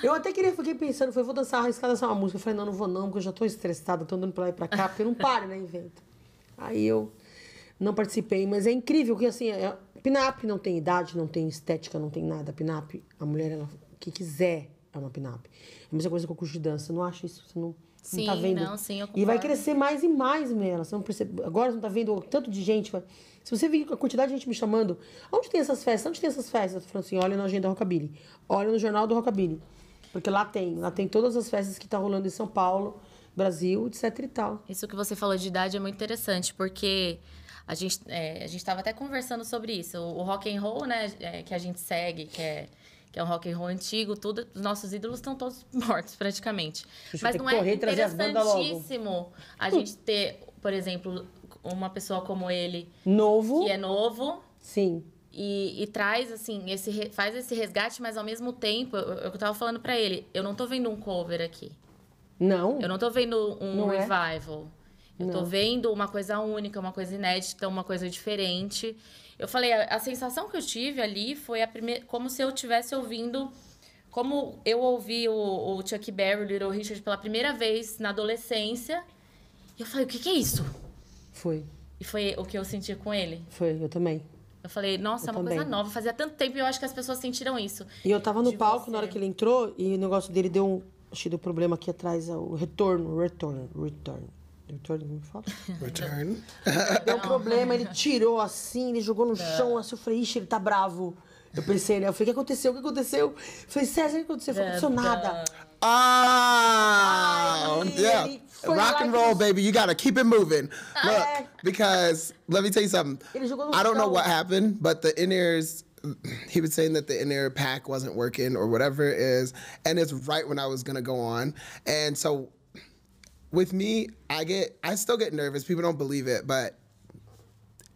Eu até queria, fiquei pensando, falei, vou dançar, arriscar dançar uma música. Eu falei, não, não vou não, porque eu já tô estressada, tô andando pra lá e pra cá, porque eu não paro, né, invento. Aí eu não participei, mas é incrível que assim, é, pinap não tem idade, não tem estética, não tem nada. Pinap, a mulher, ela, o que quiser é uma pinap. É a mesma coisa com o concurso de dança. Não acho isso, você não Sim, não tá vendo. Não, sim, e vai crescer mais e mais, mesmo Você não percebe, agora você não tá vendo o tanto de gente. Se você vir a quantidade de gente me chamando, onde tem essas festas? Onde tem essas festas? Eu falo assim, olha na agenda Rockabilly. Olha no jornal do Rockabilly. Porque lá tem, lá tem todas as festas que tá rolando em São Paulo, Brasil, etc e tal. Isso que você falou de idade é muito interessante, porque a gente é, a gente até conversando sobre isso. O, o rock and roll, né, é, que a gente segue, que é que é um rock and roll antigo, tudo, os nossos ídolos estão todos mortos praticamente. Mas não é interessantíssimo a, a gente ter, por exemplo, uma pessoa como ele, novo, que é novo, sim, e, e, traz assim esse faz esse resgate mas ao mesmo tempo eu, eu tava falando para ele eu não tô vendo um cover aqui não eu não tô vendo um não é? revival é. Eu Não. tô vendo uma coisa única, uma coisa inédita, uma coisa diferente. Eu falei, a, a sensação que eu tive ali foi a primeira, como se eu estivesse ouvindo, como eu ouvi o, o Chuck Berry, o Little Richard pela primeira vez na adolescência. E eu falei, o que, que é isso? Foi. E foi o que eu senti com ele. Foi, eu também. Eu falei, nossa, eu é uma também. coisa nova. Fazia tanto tempo e eu acho que as pessoas sentiram isso. E eu tava no palco você. na hora que ele entrou e o negócio dele deu um. Achei do problema aqui atrás, é o retorno, retorno, retorno. Return, como fala? Return. Deu um problema, ele tirou assim, ele jogou no chão, assim, eu falei, ixi, ele tá bravo. Eu pensei, né? Eu falei, o que aconteceu? O que aconteceu? Eu falei, César, o que aconteceu? Não aconteceu nada. Ah, Ai, yeah. Rock and roll, baby. You gotta keep it moving. Ah, Look, é. because let me tell you something. I don't know what happened, but the in ears he was saying that the in inner pack wasn't working or whatever it is and it's right when i was gonna go on and so with me, I get I still get nervous. People don't believe it, but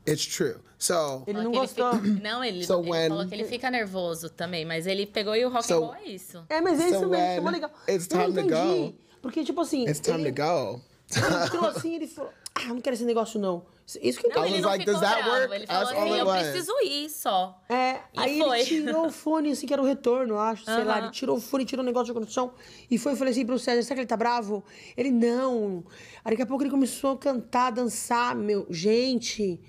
it's true. So, ele não gostou. Ele não, ele, so ele when, falou que ele fica nervoso também, mas ele pegou e o rock so, and roll é isso. É, mas é isso so mesmo, legal. It's time to go. Porque tipo assim, it's time ele, to go. ele entrou assim, ele falou ah, não quero esse negócio não. Isso que não, ele não like, ficou bravo. Work? Ele falou assim, eu preciso ir só. É, e aí foi. ele tirou o fone, assim, que era o retorno, eu acho, sei uh -huh. lá. Ele tirou o fone, tirou o negócio de condução e foi. Eu falei assim pro César, será que ele tá bravo? Ele, não. Aí daqui a pouco ele começou a cantar, dançar, meu, gente...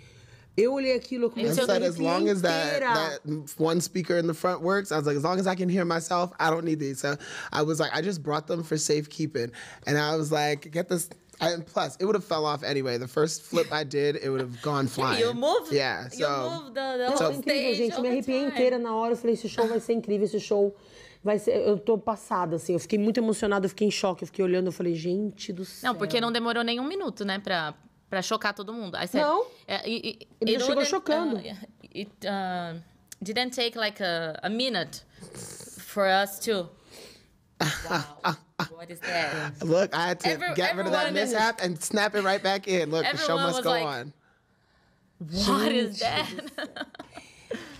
Eu olhei aquilo, eu comecei a said, as long as that, that one speaker in the front works, I was like, as long as I can hear myself, I don't need these. So I was like, I just brought them for safekeeping. And I was like, get this I, plus, it would have fell off anyway. The first flip I did, it would have gone flying. You moved, yeah, so, you moved the, the so, incrível, gente. Me arrepiei inteira na hora. Eu falei, esse show vai ser incrível, esse show vai ser. Eu tô passada, assim. Eu fiquei muito emocionada, eu fiquei em choque. Eu fiquei olhando, eu falei, gente do céu. Não, porque não demorou nem um minuto, né, para para chocar todo mundo. Aí, não. É, e, e, Ele chegou chocando. Uh, it uh, didn't take like a, a minute for us to... Wow. Look, I had to Every, get rid of that mishap and snap it right back in. Look, the show must go like, on. What is that?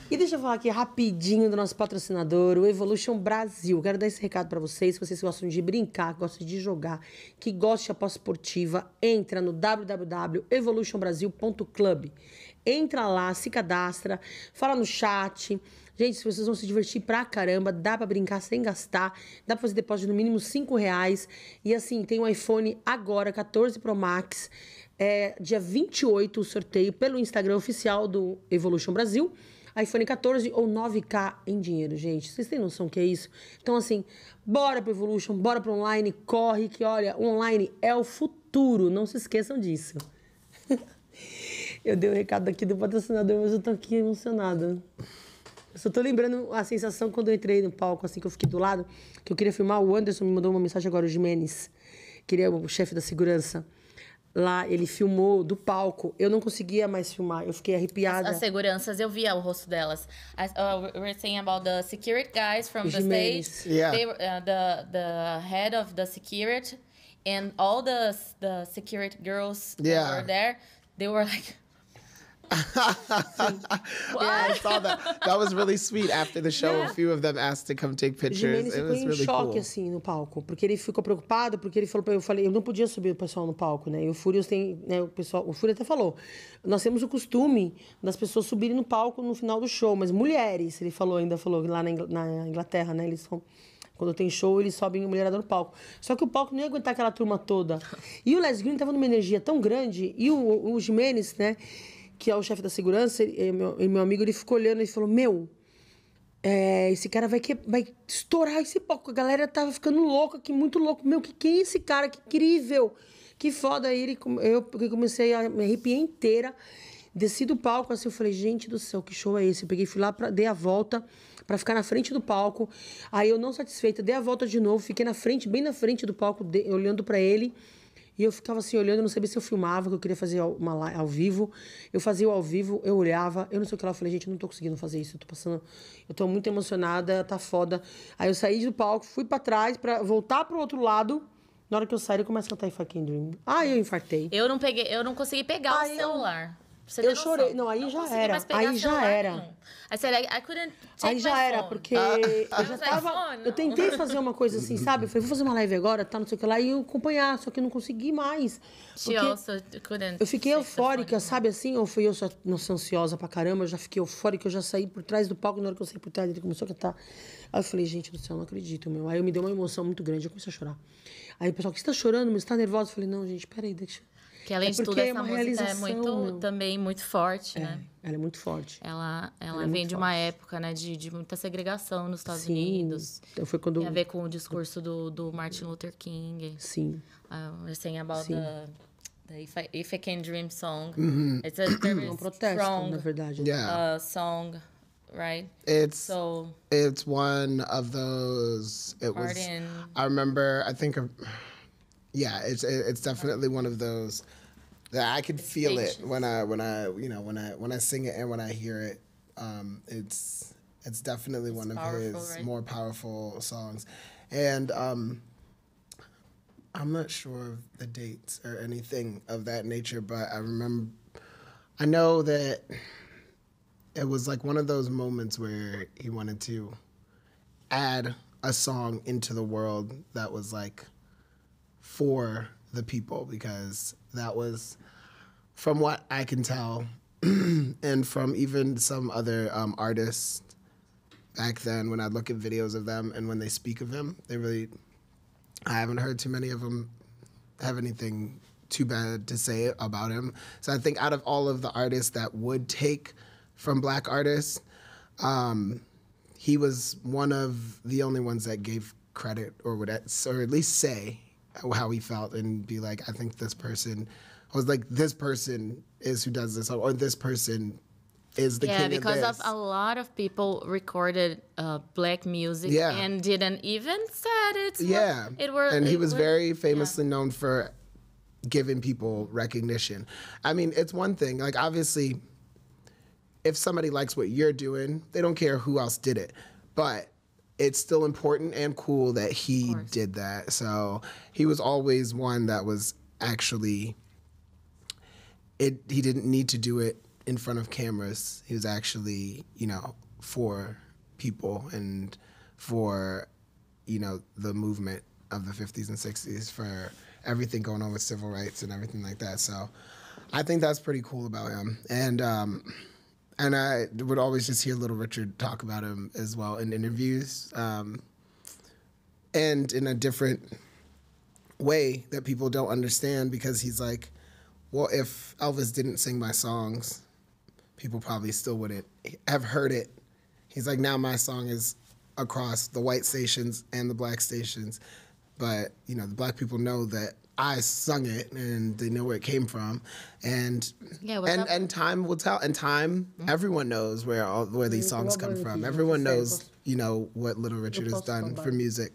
E deixa eu falar aqui rapidinho do nosso patrocinador, o Evolution Brasil. Quero dar esse recado para vocês, se vocês gostam de brincar, gostam de jogar, que gostam de aposta esportiva, entra no www.evolutionbrasil.club Entra lá, se cadastra, fala no chat. Gente, vocês vão se divertir pra caramba, dá pra brincar sem gastar, dá pra fazer depósito no mínimo 5 reais. E assim, tem o um iPhone agora, 14 Pro Max, é, dia 28 o sorteio pelo Instagram oficial do Evolution Brasil. iPhone 14 ou 9K em dinheiro, gente. Vocês têm noção que é isso? Então, assim, bora pro Evolution, bora pro online, corre que, olha, o online é o futuro. Não se esqueçam disso. Eu dei o um recado aqui do patrocinador, mas eu tô aqui emocionada. Eu só tô lembrando a sensação quando eu entrei no palco, assim, que eu fiquei do lado, que eu queria filmar. O Anderson me mandou uma mensagem agora, o Jimenez, que ele é o chefe da segurança. Lá, ele filmou do palco. Eu não conseguia mais filmar, eu fiquei arrepiada. As, as seguranças, eu via o rosto delas. As, uh, we were saying about the security guys from Jimenez. the stage. Yeah. They, uh, the, the head of the security and all the, the security girls yeah. that were there, they were like... yeah, I saw that. That was really sweet. After the show, yeah. a few of them asked to come take pictures. It was em really choque, cool. assim, no palco. Porque ele ficou preocupado, porque ele falou pra eu, falei, eu não podia subir o pessoal no palco, né? E o Furious tem, né, o pessoal, o Furious até falou, nós temos o costume das pessoas subirem no palco no final do show, mas mulheres, ele falou, ainda falou, lá na, Inglaterra, né, eles são... Quando tem show, eles sobem mulherada no palco. Só que o palco não ia aguentar aquela turma toda. E o Les Green tava numa energia tão grande, e o, o Jimenez, né? que é o chefe da segurança, e meu, e meu amigo, ele ficou olhando e falou: Meu, é, esse cara vai, que, vai estourar esse palco. A galera tava ficando louca aqui, muito louco. Meu, que quem é esse cara? Que incrível! Que foda! Aí ele, eu comecei a me arrepiar inteira. Desci do palco, assim, eu falei, gente do céu, que show é esse? Eu peguei, fui lá, pra, dei a volta para ficar na frente do palco. Aí eu não satisfeita, dei a volta de novo, fiquei na frente, bem na frente do palco, de, olhando para ele. E eu ficava assim olhando, não sabia se eu filmava, que eu queria fazer uma live ao vivo. Eu fazia o ao vivo, eu olhava, eu não sei o que lá, eu falei, gente, eu não tô conseguindo fazer isso, eu tô passando, eu tô muito emocionada, tá foda. Aí eu saí do palco, fui para trás para voltar pro outro lado. Na hora que eu saí, ele começa a cantar Fucking Dream. Ai, eu infartei. Eu não peguei, eu não consegui pegar Ai, o celular. Eu eu chorei. Não, aí não já era. Aí já era. Aí, aí já era, phone. porque ah. eu já tava. Oh, eu tentei fazer uma coisa assim, sabe? Eu falei, vou fazer uma live agora, tá, não sei o que lá, e eu acompanhar, só que eu não consegui mais. Eu fiquei eufórica, sabe assim? Ou fui eu só nossa, ansiosa pra caramba, eu já fiquei eufórica, eu já saí por trás do palco, na hora que eu saí por trás, ele começou a cantar. Aí eu falei, gente do céu, não acredito, meu. Aí eu me deu uma emoção muito grande, eu comecei a chorar. Aí o pessoal, que você tá chorando, mas você tá nervosa? Eu falei, não, gente, peraí, deixa eu que além é de tudo, é essa é música é muito, também muito forte, é, né? Ela é muito forte. Ela, ela, ela é vem de uma forte. época, né, de, de muita segregação nos Estados Sim. Unidos. Então foi quando... Tem a ver com o discurso do, do Martin Luther King. Sim. Uh, recém about Sim. The, the if, I, if I Can Dream song. Mm It's a very é um protesto, strong, na verdade. Yeah. Uh, song right? It's so it's one of those. It Martin. was. I remember. I think. Of, Yeah, it's it's definitely one of those that I can it's feel ancient. it when I when I you know when I when I sing it and when I hear it. Um, it's it's definitely it's one of powerful, his right? more powerful songs, and um, I'm not sure of the dates or anything of that nature, but I remember I know that it was like one of those moments where he wanted to add a song into the world that was like for the people because that was, from what I can tell, and from even some other um, artists back then, when I look at videos of them and when they speak of him, they really, I haven't heard too many of them have anything too bad to say about him. So I think out of all of the artists that would take from black artists, um, he was one of the only ones that gave credit or would, at, or at least say how he felt and be like, I think this person, I was like, this person is who does this, or this person is the yeah, because of, of, a lot of people recorded uh, black music yeah. and didn't even said it. Yeah, what, it were and he was were, very famously yeah. known for giving people recognition. I mean, it's one thing like obviously, if somebody likes what you're doing, they don't care who else did it, but it's still important and cool that he did that. So he was always one that was actually it he didn't need to do it in front of cameras. He was actually, you know, for people and for you know, the movement of the 50s and 60s for everything going on with civil rights and everything like that. So I think that's pretty cool about him. And um and I would always just hear Little Richard talk about him as well in interviews, um, and in a different way that people don't understand because he's like, well, if Elvis didn't sing my songs, people probably still wouldn't have heard it. He's like, now my song is across the white stations and the black stations, but you know the black people know that I sung it and they know where it came from, and yeah, and and time will tell. And time, mm-hmm. everyone knows where all where these songs come from. Everyone knows, you know, what Little Richard has done for music.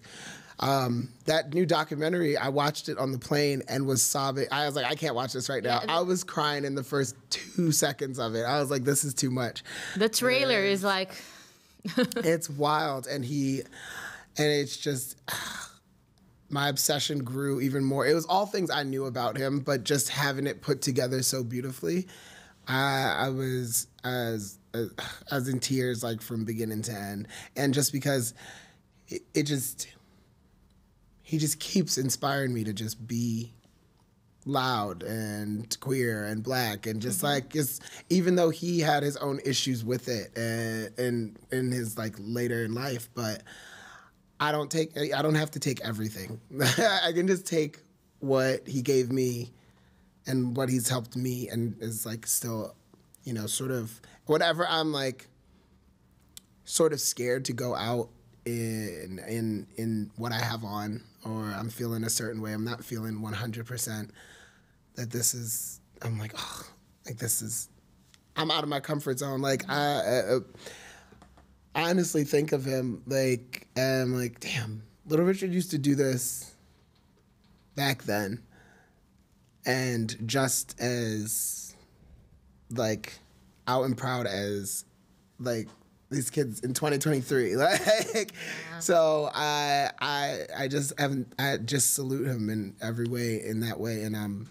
Um, that new documentary, I watched it on the plane and was sobbing. I was like, I can't watch this right now. Yeah, I was crying in the first two seconds of it. I was like, this is too much. The trailer and is like, it's wild, and he, and it's just ah, my obsession grew even more. It was all things I knew about him, but just having it put together so beautifully, I, I was as, as, as in tears like from beginning to end, and just because it, it just he just keeps inspiring me to just be loud and queer and black and just mm-hmm. like just even though he had his own issues with it and in his like later in life but I don't take I don't have to take everything. I can just take what he gave me and what he's helped me and is like still, you know, sort of whatever I'm like sort of scared to go out in in in what I have on or I'm feeling a certain way. I'm not feeling 100% that this is I'm like, oh, like this is I'm out of my comfort zone. Like I uh, uh honestly think of him like and I'm like, damn, Little Richard used to do this back then. And just as like out and proud as like these kids in 2023 like yeah. so i i i just haven't i just salute him in every way in that way and i'm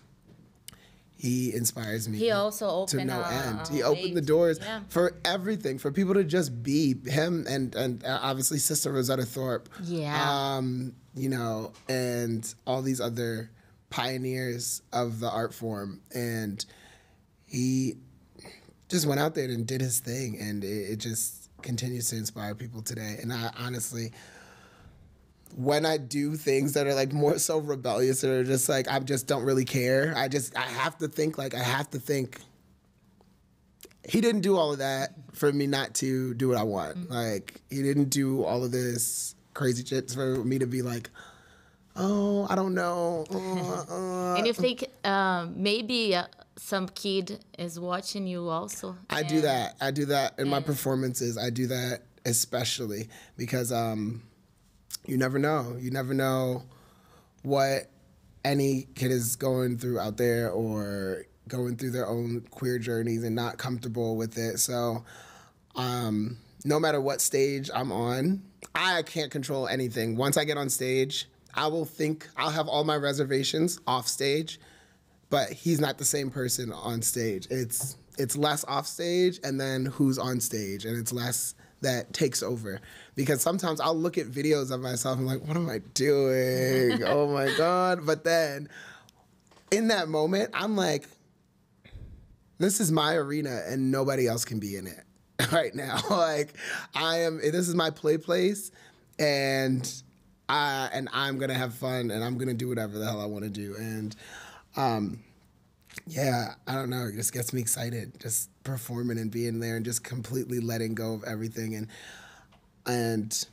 he inspires me. He also opened to no a, uh, end. A he uh, opened the doors yeah. for everything for people to just be him and and uh, obviously Sister Rosetta Thorpe. Yeah. Um, you know, and all these other pioneers of the art form, and he just went out there and did his thing, and it, it just continues to inspire people today. And I honestly when I do things that are like more so rebellious or just like I just don't really care. I just I have to think like I have to think. He didn't do all of that for me not to do what I want. Mm-hmm. Like he didn't do all of this crazy shit for me to be like, oh, I don't know. Uh, uh. and you think um, maybe uh, some kid is watching you also. I do that. I do that in my performances. I do that especially because. Um, you never know. You never know what any kid is going through out there or going through their own queer journeys and not comfortable with it. So, um, no matter what stage I'm on, I can't control anything. Once I get on stage, I will think, I'll have all my reservations off stage, but he's not the same person on stage. It's it's less off stage and then who's on stage and it's less that takes over because sometimes I'll look at videos of myself and I'm like, what am I doing? oh my God. But then in that moment, I'm like, this is my arena and nobody else can be in it right now. like I am this is my play place and I and I'm gonna have fun and I'm gonna do whatever the hell I wanna do. And um yeah, I don't know, it just gets me excited. Just performing and being there and just completely letting go of everything and and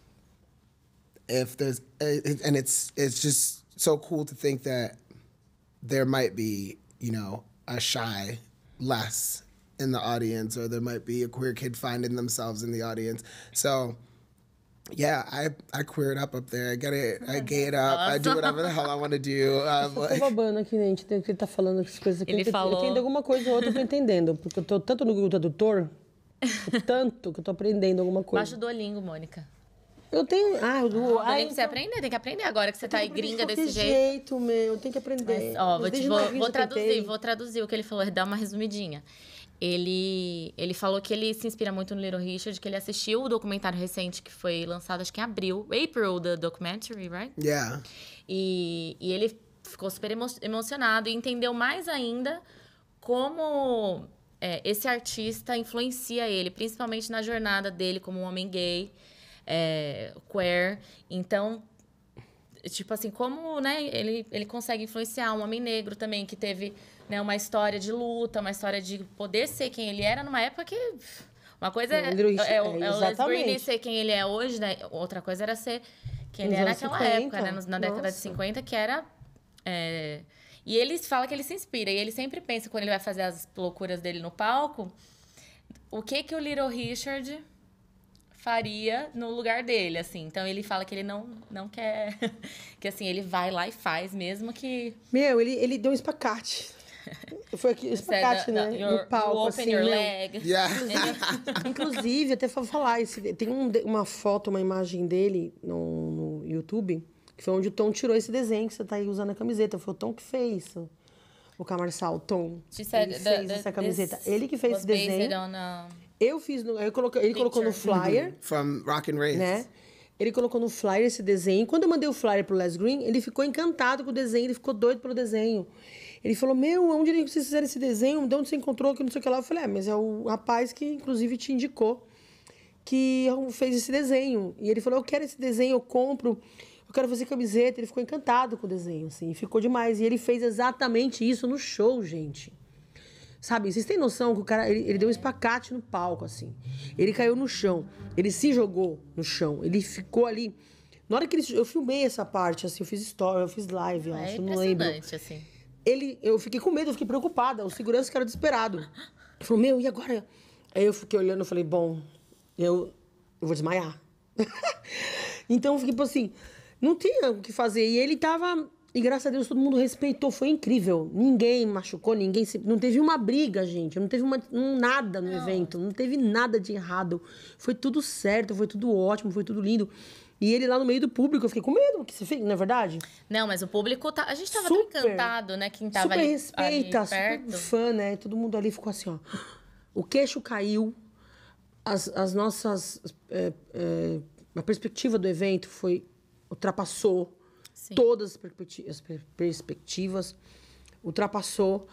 if there's eh, and it's it's just so cool to think that there might be you know a shy less in the audience or there might be a queer kid finding themselves in the audience so yeah, I I queer up up there. I get it. I uhum. gay it up. Nossa. I do whatever the hell I want to do. Um, like... Eu tô babando aqui, né? A gente tem que tá falando essas coisas aqui. Ele eu falou. Entendo alguma coisa ou outra, eu tô tá entendendo. Porque eu tô tanto no Google Tradutor, tanto que eu tô aprendendo alguma coisa. Baixo do Olingo, Mônica. Eu tenho. Ah, o do. Ah, você aprender, tem que aprender agora que você tá aí gringa desse jeito. jeito, meu. Tem que aprender. Mas, ó, vou, te, vou, vou traduzir, vou traduzir o que ele falou, dar uma resumidinha. Ele, ele falou que ele se inspira muito no Little Richard, que ele assistiu o documentário recente que foi lançado, acho que em abril. April, the documentary, right? Yeah. E, e ele ficou super emo emocionado e entendeu mais ainda como é, esse artista influencia ele, principalmente na jornada dele como um homem gay, é, queer. Então, Tipo assim, como né, ele, ele consegue influenciar um homem negro também, que teve né, uma história de luta, uma história de poder ser quem ele era numa época que. Uma coisa é, é, é, o é Les Britney ser quem ele é hoje, né? Outra coisa era ser quem Nos ele era naquela 50. época, né? Na década de 50, que era. É... E ele fala que ele se inspira. E ele sempre pensa, quando ele vai fazer as loucuras dele no palco, o que que o Little Richard faria no lugar dele, assim. Então ele fala que ele não, não quer. que assim, ele vai lá e faz, mesmo que. Meu, ele, ele deu um espacate. Foi aqui, é espacate, né? Your, no palco, open assim. Your leg. Yeah. Inclusive, até vou falar, esse, tem um, uma foto, uma imagem dele no, no, YouTube, que foi onde o Tom tirou esse desenho que você tá aí usando a camiseta. Foi o Tom que fez isso. O Camarçal, Tom. said, é ele the, fez the, essa camiseta. Ele que fez esse desenho. On, uh... Eu fiz no, eu coloquei, ele colocou no flyer. Uhum. From Rock and Race. Né? Ele colocou no flyer esse desenho. Quando eu mandei o flyer pro Les Green, ele ficou encantado com o desenho, ele ficou doido pelo desenho. Ele falou: Meu, onde vocês fizeram esse desenho? De onde você encontrou? Que não sei o que lá. Eu falei: É, mas é o rapaz que, inclusive, te indicou que fez esse desenho. E ele falou: Eu quero esse desenho, eu compro, eu quero fazer camiseta. Ele ficou encantado com o desenho, assim, ficou demais. E ele fez exatamente isso no show, gente. Sabe, vocês têm noção que o cara, ele, ele, deu um é. espacate no palco, assim. Ele caiu no chão, ele se jogou no chão, ele ficou ali. Na hora que ele, eu filmei essa parte, assim, eu fiz story, eu fiz live, eu é acho, não lembro. assim. Ele, eu fiquei com medo, eu fiquei preocupada, o segurança que era desesperado. Ele falou, meu, e agora? Aí eu fiquei olhando, e falei, bom, eu, eu vou desmaiar. então, eu fiquei, tipo assim, não tinha o que fazer. E ele tava e graças a Deus todo mundo respeitou, foi incrível. Ninguém machucou, ninguém se... Não teve uma briga, gente. Não teve uma, nada no não. evento. Não teve nada de errado. Foi tudo certo, foi tudo ótimo, foi tudo lindo. E ele lá no meio do público, eu fiquei com medo, que você fez? não é verdade? Não, mas o público tá. A gente tava super, tão encantado, né? Quem tava super ali. Respeita, ali perto. super fã, né? Todo mundo ali ficou assim, ó. O queixo caiu, as, as nossas. É, é, a perspectiva do evento foi. ultrapassou todas as perspectivas, ultrapassou.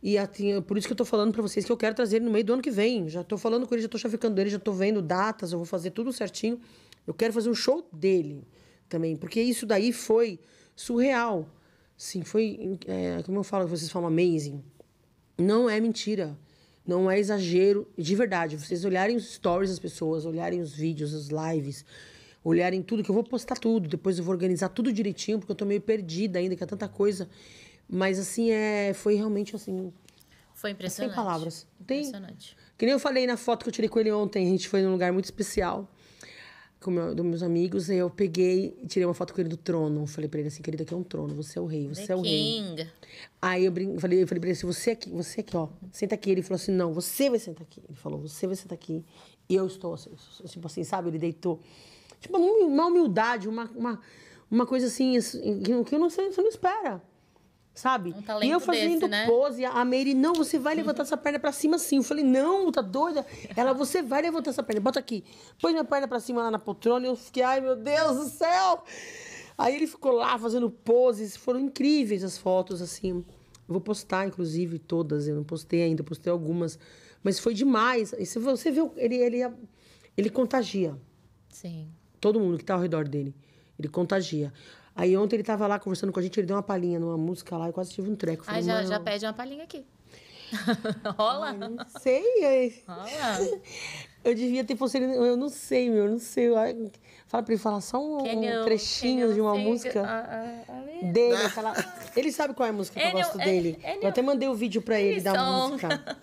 E atinha, por isso que eu estou falando para vocês que eu quero trazer ele no meio do ano que vem. Já estou falando com ele, já estou chaveando ele, já estou vendo datas, eu vou fazer tudo certinho. Eu quero fazer um show dele também, porque isso daí foi surreal. Sim, foi, é, como eu falo, vocês falam amazing. Não é mentira, não é exagero, de verdade. Vocês olharem os stories das pessoas, olharem os vídeos, as lives, olhar em tudo, que eu vou postar tudo, depois eu vou organizar tudo direitinho, porque eu tô meio perdida ainda, que é tanta coisa. Mas assim, é, foi realmente assim. Foi impressionante. Sem palavras. Impressionante. que nem eu falei na foto que eu tirei com ele ontem, a gente foi num lugar muito especial com meu, dos meus amigos, e eu peguei e tirei uma foto com ele do trono. Falei pra ele assim, querido, aqui é um trono, você é o rei, você The é o King. rei. Aí eu brin... falei, eu falei pra ele assim, você aqui, você aqui, ó, senta aqui. Ele falou assim, não, você vai sentar aqui. Ele falou, você vai sentar aqui. E eu estou assim, assim, assim sabe? Ele deitou. Tipo, uma humildade, uma, uma, uma coisa assim, que não, você não espera. Sabe? Um e eu fazendo desse, né? pose, a Meire, não, você vai levantar essa perna para cima sim. Eu falei, não, tá doida? Ela, você vai levantar essa perna, bota aqui. Põe minha perna para cima lá na poltrona. Eu fiquei, ai meu Deus do céu! Aí ele ficou lá fazendo poses, foram incríveis as fotos, assim. Eu vou postar, inclusive, todas. Eu não postei ainda, postei algumas. Mas foi demais. E se você viu, ele, ele, ele contagia. Sim. Todo mundo que está ao redor dele. Ele contagia. Aí ontem ele estava lá conversando com a gente, ele deu uma palhinha numa música lá, eu quase tive um treco. Ah, Falei, Ai, já, já pede uma palhinha aqui. Rola? não sei. Aí. É. Rola. Eu devia ter fosse Eu não sei, meu, eu não sei. Eu... Fala pra ele falar só um, um trechinho de uma música ah, ah, dele. Ele sabe qual é a música que eu é gosto dele. eu é até mandei o um vídeo pra ele da música.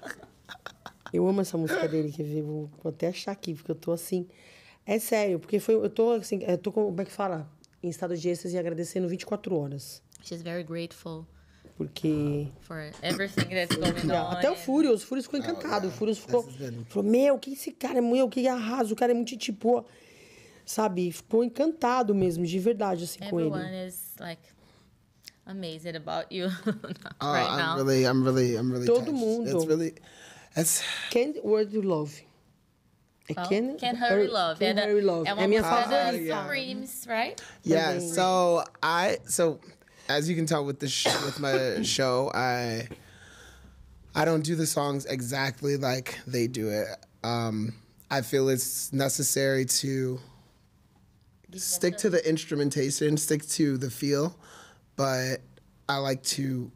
Eu amo essa música dele, que ver? Vou, vou até achar aqui, porque eu tô assim. É sério, porque foi, eu tô assim, eu tô como é que fala? Em estado de êxtase e agradecendo 24 horas. She's very grateful. Porque. Uh, for everything that's going on. Até o Furious, o Furious ficou encantado. O ah, Furious é, ficou. Falou, meu, que é esse cara é meu, que é arraso, o cara é muito tipo. Sabe? Ficou encantado mesmo, de verdade, assim, Everyone com ele. Everyone is like amazed about you ah, right uh, I'm now. Really, I'm really, I'm really Todo touched. mundo. It's really. It's... Can't word you love. Oh, can, can Hurry Love. Can and, Hurry uh, Love. And, and minha favorita. Uh, yeah. Dreams, right? Yeah, so I so as you can tell with the with my show, I I don't do the songs exactly like they do it. Um, I feel it's necessary to stick to the instrumentation, stick to the feel, but I like to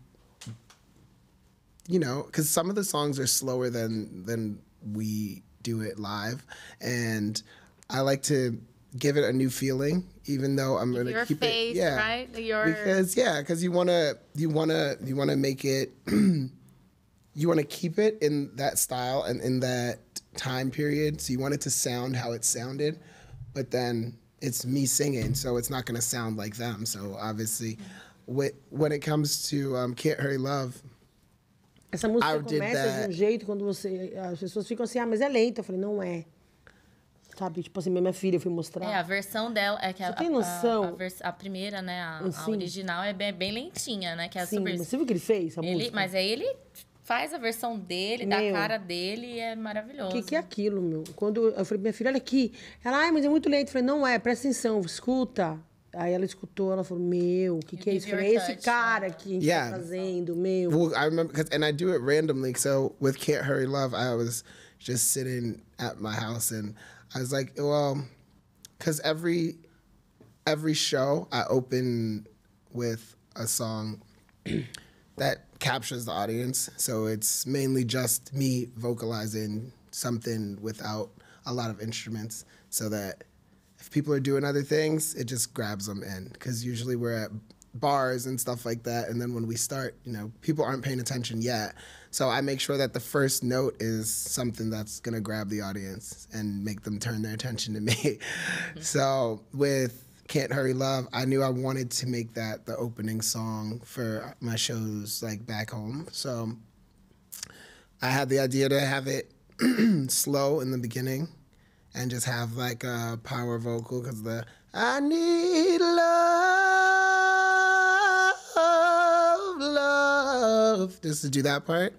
you know, cuz some of the songs are slower than than we do it live, and I like to give it a new feeling, even though I'm gonna Your keep face, it. Yeah, right. Your... Because yeah, because you wanna you wanna you wanna make it. you wanna keep it in that style and in that time period, so you want it to sound how it sounded, but then it's me singing, so it's not gonna sound like them. So obviously, when when it comes to um, "Can't Hurry Love," Essa música começa de um jeito quando você. As pessoas ficam assim, ah, mas é lenta. Eu falei, não é. Sabe, tipo assim, minha filha fui mostrar. É, a versão dela. É que você a, tem noção? A, a, vers, a primeira, né? A, original é bem, bem, lentinha, né? Que é Sim, super... mas você viu que ele fez? A ele, música? Mas aí ele faz a versão dele, meu, da cara dele, e é maravilhoso. O que, que é aquilo, meu? Quando eu falei, minha filha, olha aqui. Ela, ai, mas é muito lento. Eu falei, não é, presta atenção, escuta. Aí ela escutou, ela falou, meu, o que, que é isso? Falei, esse cara aqui que yeah. tá fazendo, meu. Well, I remember, cause, and I do it randomly. So with Can't Hurry Love, I was just sitting at my house and I was like, well, because every, every show I open with a song that captures the audience. So it's mainly just me vocalizing something without a lot of instruments so that people are doing other things, it just grabs them in because usually we're at bars and stuff like that. And then when we start, you know, people aren't paying attention yet. So I make sure that the first note is something that's going to grab the audience and make them turn their attention to me. Mm-hmm. so with Can't Hurry Love, I knew I wanted to make that the opening song for my shows like back home. So I had the idea to have it slow in the beginning and just have like a power vocal because the I need love, love, just to do that part,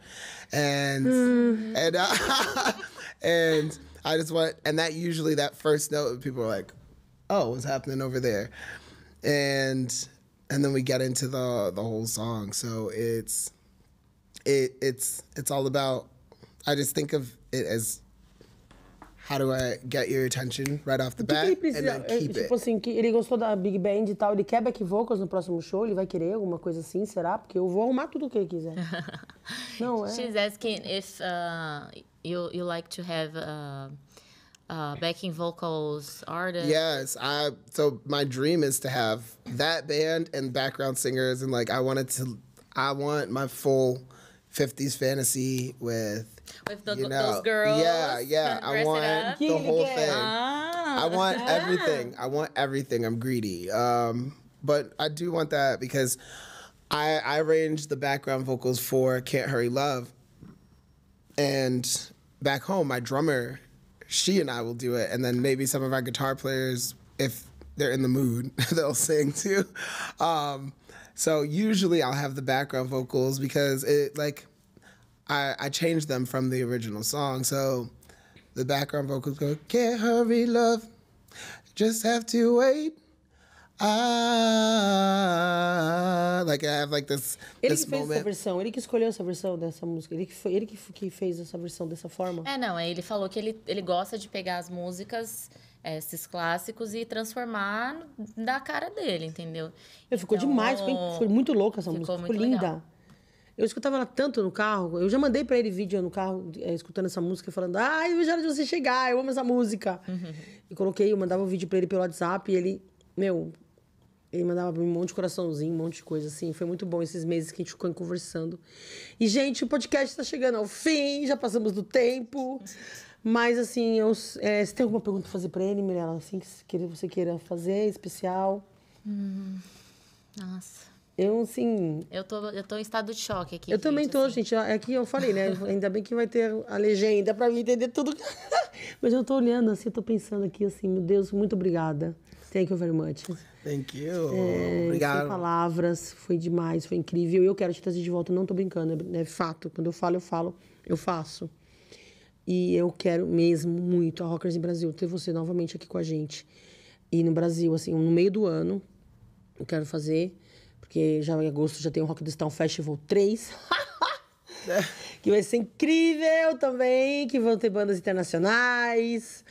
and mm. and uh, and I just want and that usually that first note people are like, oh, what's happening over there, and and then we get into the the whole song, so it's it it's it's all about. I just think of it as how do I get your attention right off the bat que precisa, and then é, keep tipo it. assim, que ele gostou da Big Band e tal, ele quer back vocals no próximo show, ele vai querer alguma coisa assim, será? Porque eu vou arrumar tudo o que ele quiser. Não, é. She's asking if uh, you, you like to have uh, uh, backing vocals artist. Yes, I so my dream is to have that band and background singers and like I wanted to I want my full fifties fantasy with with the, you know, those girls. Yeah, yeah. I want the whole thing. Ah, I want yeah. everything. I want everything. I'm greedy. Um, but I do want that because I I arranged the background vocals for Can't Hurry Love. And back home, my drummer, she and I will do it, and then maybe some of our guitar players, if they're in the mood, they'll sing too. Um, so usually I'll have the background vocals because it like I I changed them from the original song. So the background vocals go, "Can't hurry, love, just have to wait." Ah, like I have like this. Ele this que fez moment. essa versão, ele que escolheu essa versão dessa música, ele que foi, ele que, que fez essa versão dessa forma. É, não, ele falou que ele, ele gosta de pegar as músicas É, esses clássicos e transformar da cara dele, entendeu? Eu, então, ficou demais, foi muito louca essa música, ficou linda. Legal. Eu escutava ela tanto no carro, eu já mandei para ele vídeo no carro, é, escutando essa música, falando, ah, eu já de você chegar, eu amo essa música. Uhum. E coloquei, eu mandava o um vídeo para ele pelo WhatsApp e ele, meu, ele mandava um monte de coraçãozinho, um monte de coisa, assim. Foi muito bom esses meses que a gente ficou conversando. E, gente, o podcast tá chegando ao fim, já passamos do tempo. Mas, assim, eu, é, se tem alguma pergunta pra fazer pra ele, Mirella, assim, que você queira fazer, especial? Hum, nossa. Eu, assim... Eu tô, eu tô em estado de choque aqui. Eu gente, também tô, assim. gente. É que eu falei, né? Ainda bem que vai ter a legenda pra mim entender tudo. Mas eu tô olhando, assim, eu tô pensando aqui, assim, meu Deus, muito obrigada. Thank you very much. Thank you. É, Obrigado. Sem palavras, foi demais, foi incrível. Eu quero te trazer de volta, não tô brincando, é, é fato. Quando eu falo, eu falo, eu faço. E eu quero mesmo muito a Rockers em Brasil ter você novamente aqui com a gente. E no Brasil, assim, no meio do ano, eu quero fazer, porque já em agosto já tem o Rock the Town Festival 3. é. Que vai ser incrível também, que vão ter bandas internacionais,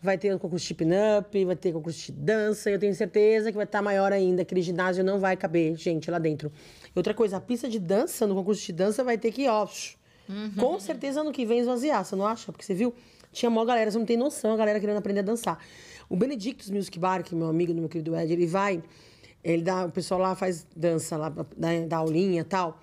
vai ter o concurso de pin-up, vai ter concurso de dança, eu tenho certeza que vai estar maior ainda, aquele ginásio não vai caber, gente, lá dentro. Outra coisa, a pista de dança, no concurso de dança, vai ter que, ó, Uhum. Com certeza ano que vem esvaziar, você não acha? Porque você viu, tinha maior galera, você não tem noção, a galera querendo aprender a dançar. O Benedictus Music Bar, que é meu amigo, meu querido Ed, ele vai, ele dá, o pessoal lá faz dança, lá, dá, dá aulinha e tal.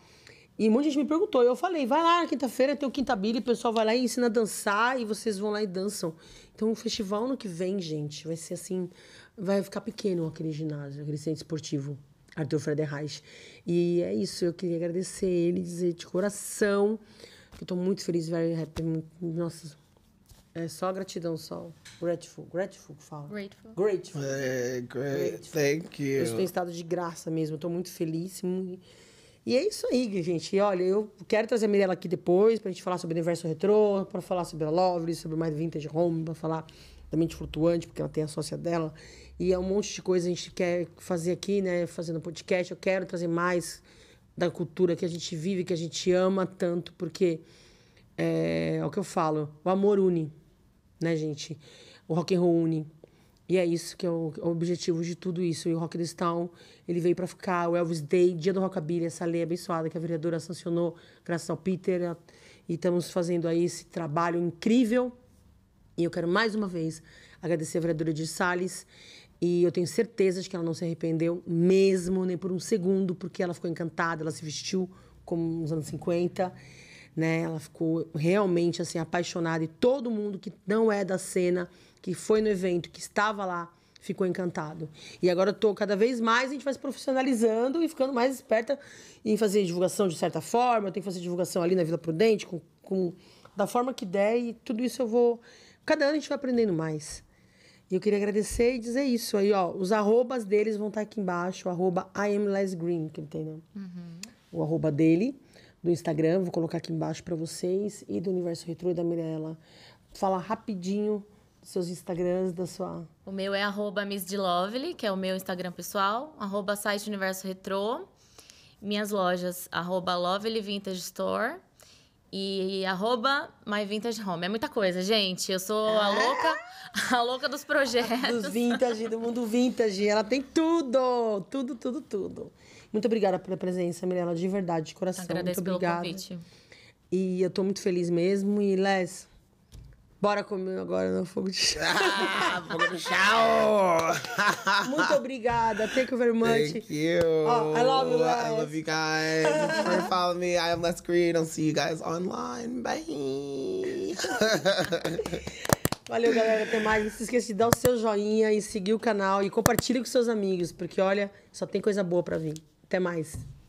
E um monte de gente me perguntou. Eu falei, vai lá na quinta-feira, tem o Quinta Billy, o pessoal vai lá e ensina a dançar e vocês vão lá e dançam. Então, o festival ano que vem, gente, vai ser assim, vai ficar pequeno aquele ginásio, aquele centro esportivo. Arthur Frederich E é isso, eu queria agradecer ele, dizer de coração que eu tô muito feliz, very happy, nossa, é só gratidão, só. Grateful, grateful que fala. Grateful. Grateful. É, great, grateful. Thank you. Eu estou em estado de graça mesmo, estou muito feliz. Muito... E é isso aí, gente. E olha, eu quero trazer a Mirella aqui depois para a gente falar sobre o universo retrô, para falar sobre a Lovely, sobre mais vintage home, para falar da mente flutuante, porque ela tem a sócia dela. E é um monte de coisa que a gente quer fazer aqui, né? Fazendo podcast. Eu quero trazer mais da cultura que a gente vive, que a gente ama tanto, porque é, é o que eu falo, o amor une, né, gente? O rock and roll une. E é isso que é o, é o objetivo de tudo isso. E o Rock this Town, ele veio para ficar. O Elvis Day, dia do Rockabilly, essa lei abençoada que a vereadora sancionou, graças ao Peter. E estamos fazendo aí esse trabalho incrível e eu quero mais uma vez agradecer a vereadora de Salles. E eu tenho certeza de que ela não se arrependeu mesmo, nem por um segundo, porque ela ficou encantada, ela se vestiu como nos anos 50, né? Ela ficou realmente assim apaixonada e todo mundo que não é da cena, que foi no evento, que estava lá, ficou encantado. E agora eu tô cada vez mais a gente vai se profissionalizando e ficando mais esperta em fazer divulgação de certa forma, eu tenho que fazer divulgação ali na Vila Prudente com, com da forma que der e tudo isso eu vou cada ano a gente vai aprendendo mais. E eu queria agradecer e dizer isso aí, ó. Os arrobas deles vão estar tá aqui embaixo, o arroba I am Les Green, que tem, né? Uhum. O arroba dele, do Instagram, vou colocar aqui embaixo para vocês, e do Universo Retro e da Mirella. Falar rapidinho dos seus Instagrams, da sua... O meu é arroba Miss Lovely, que é o meu Instagram pessoal, arroba site Universo Retro, minhas lojas, arroba Lovely Vintage Store, e, e vintage myvintagehome. É muita coisa, gente. Eu sou a louca, a louca dos projetos. Do vintage, do mundo vintage. Ela tem tudo, tudo, tudo, tudo. Muito obrigada pela presença, Mirella, de verdade, de coração. Agradeço muito obrigada. convite. E eu tô muito feliz mesmo. E Les, Bora comer agora no né? fogo de chão. Ah, fogo de Muito obrigada. Thank you very much. Thank you. Oh, I love you guys. I love you guys. follow me, I am Les Green. I'll see you guys online. Bye. Valeu, galera. Até mais. Não se esqueça de dar o seu joinha e seguir o canal e compartilhe com seus amigos, porque olha, só tem coisa boa para vir. Até mais.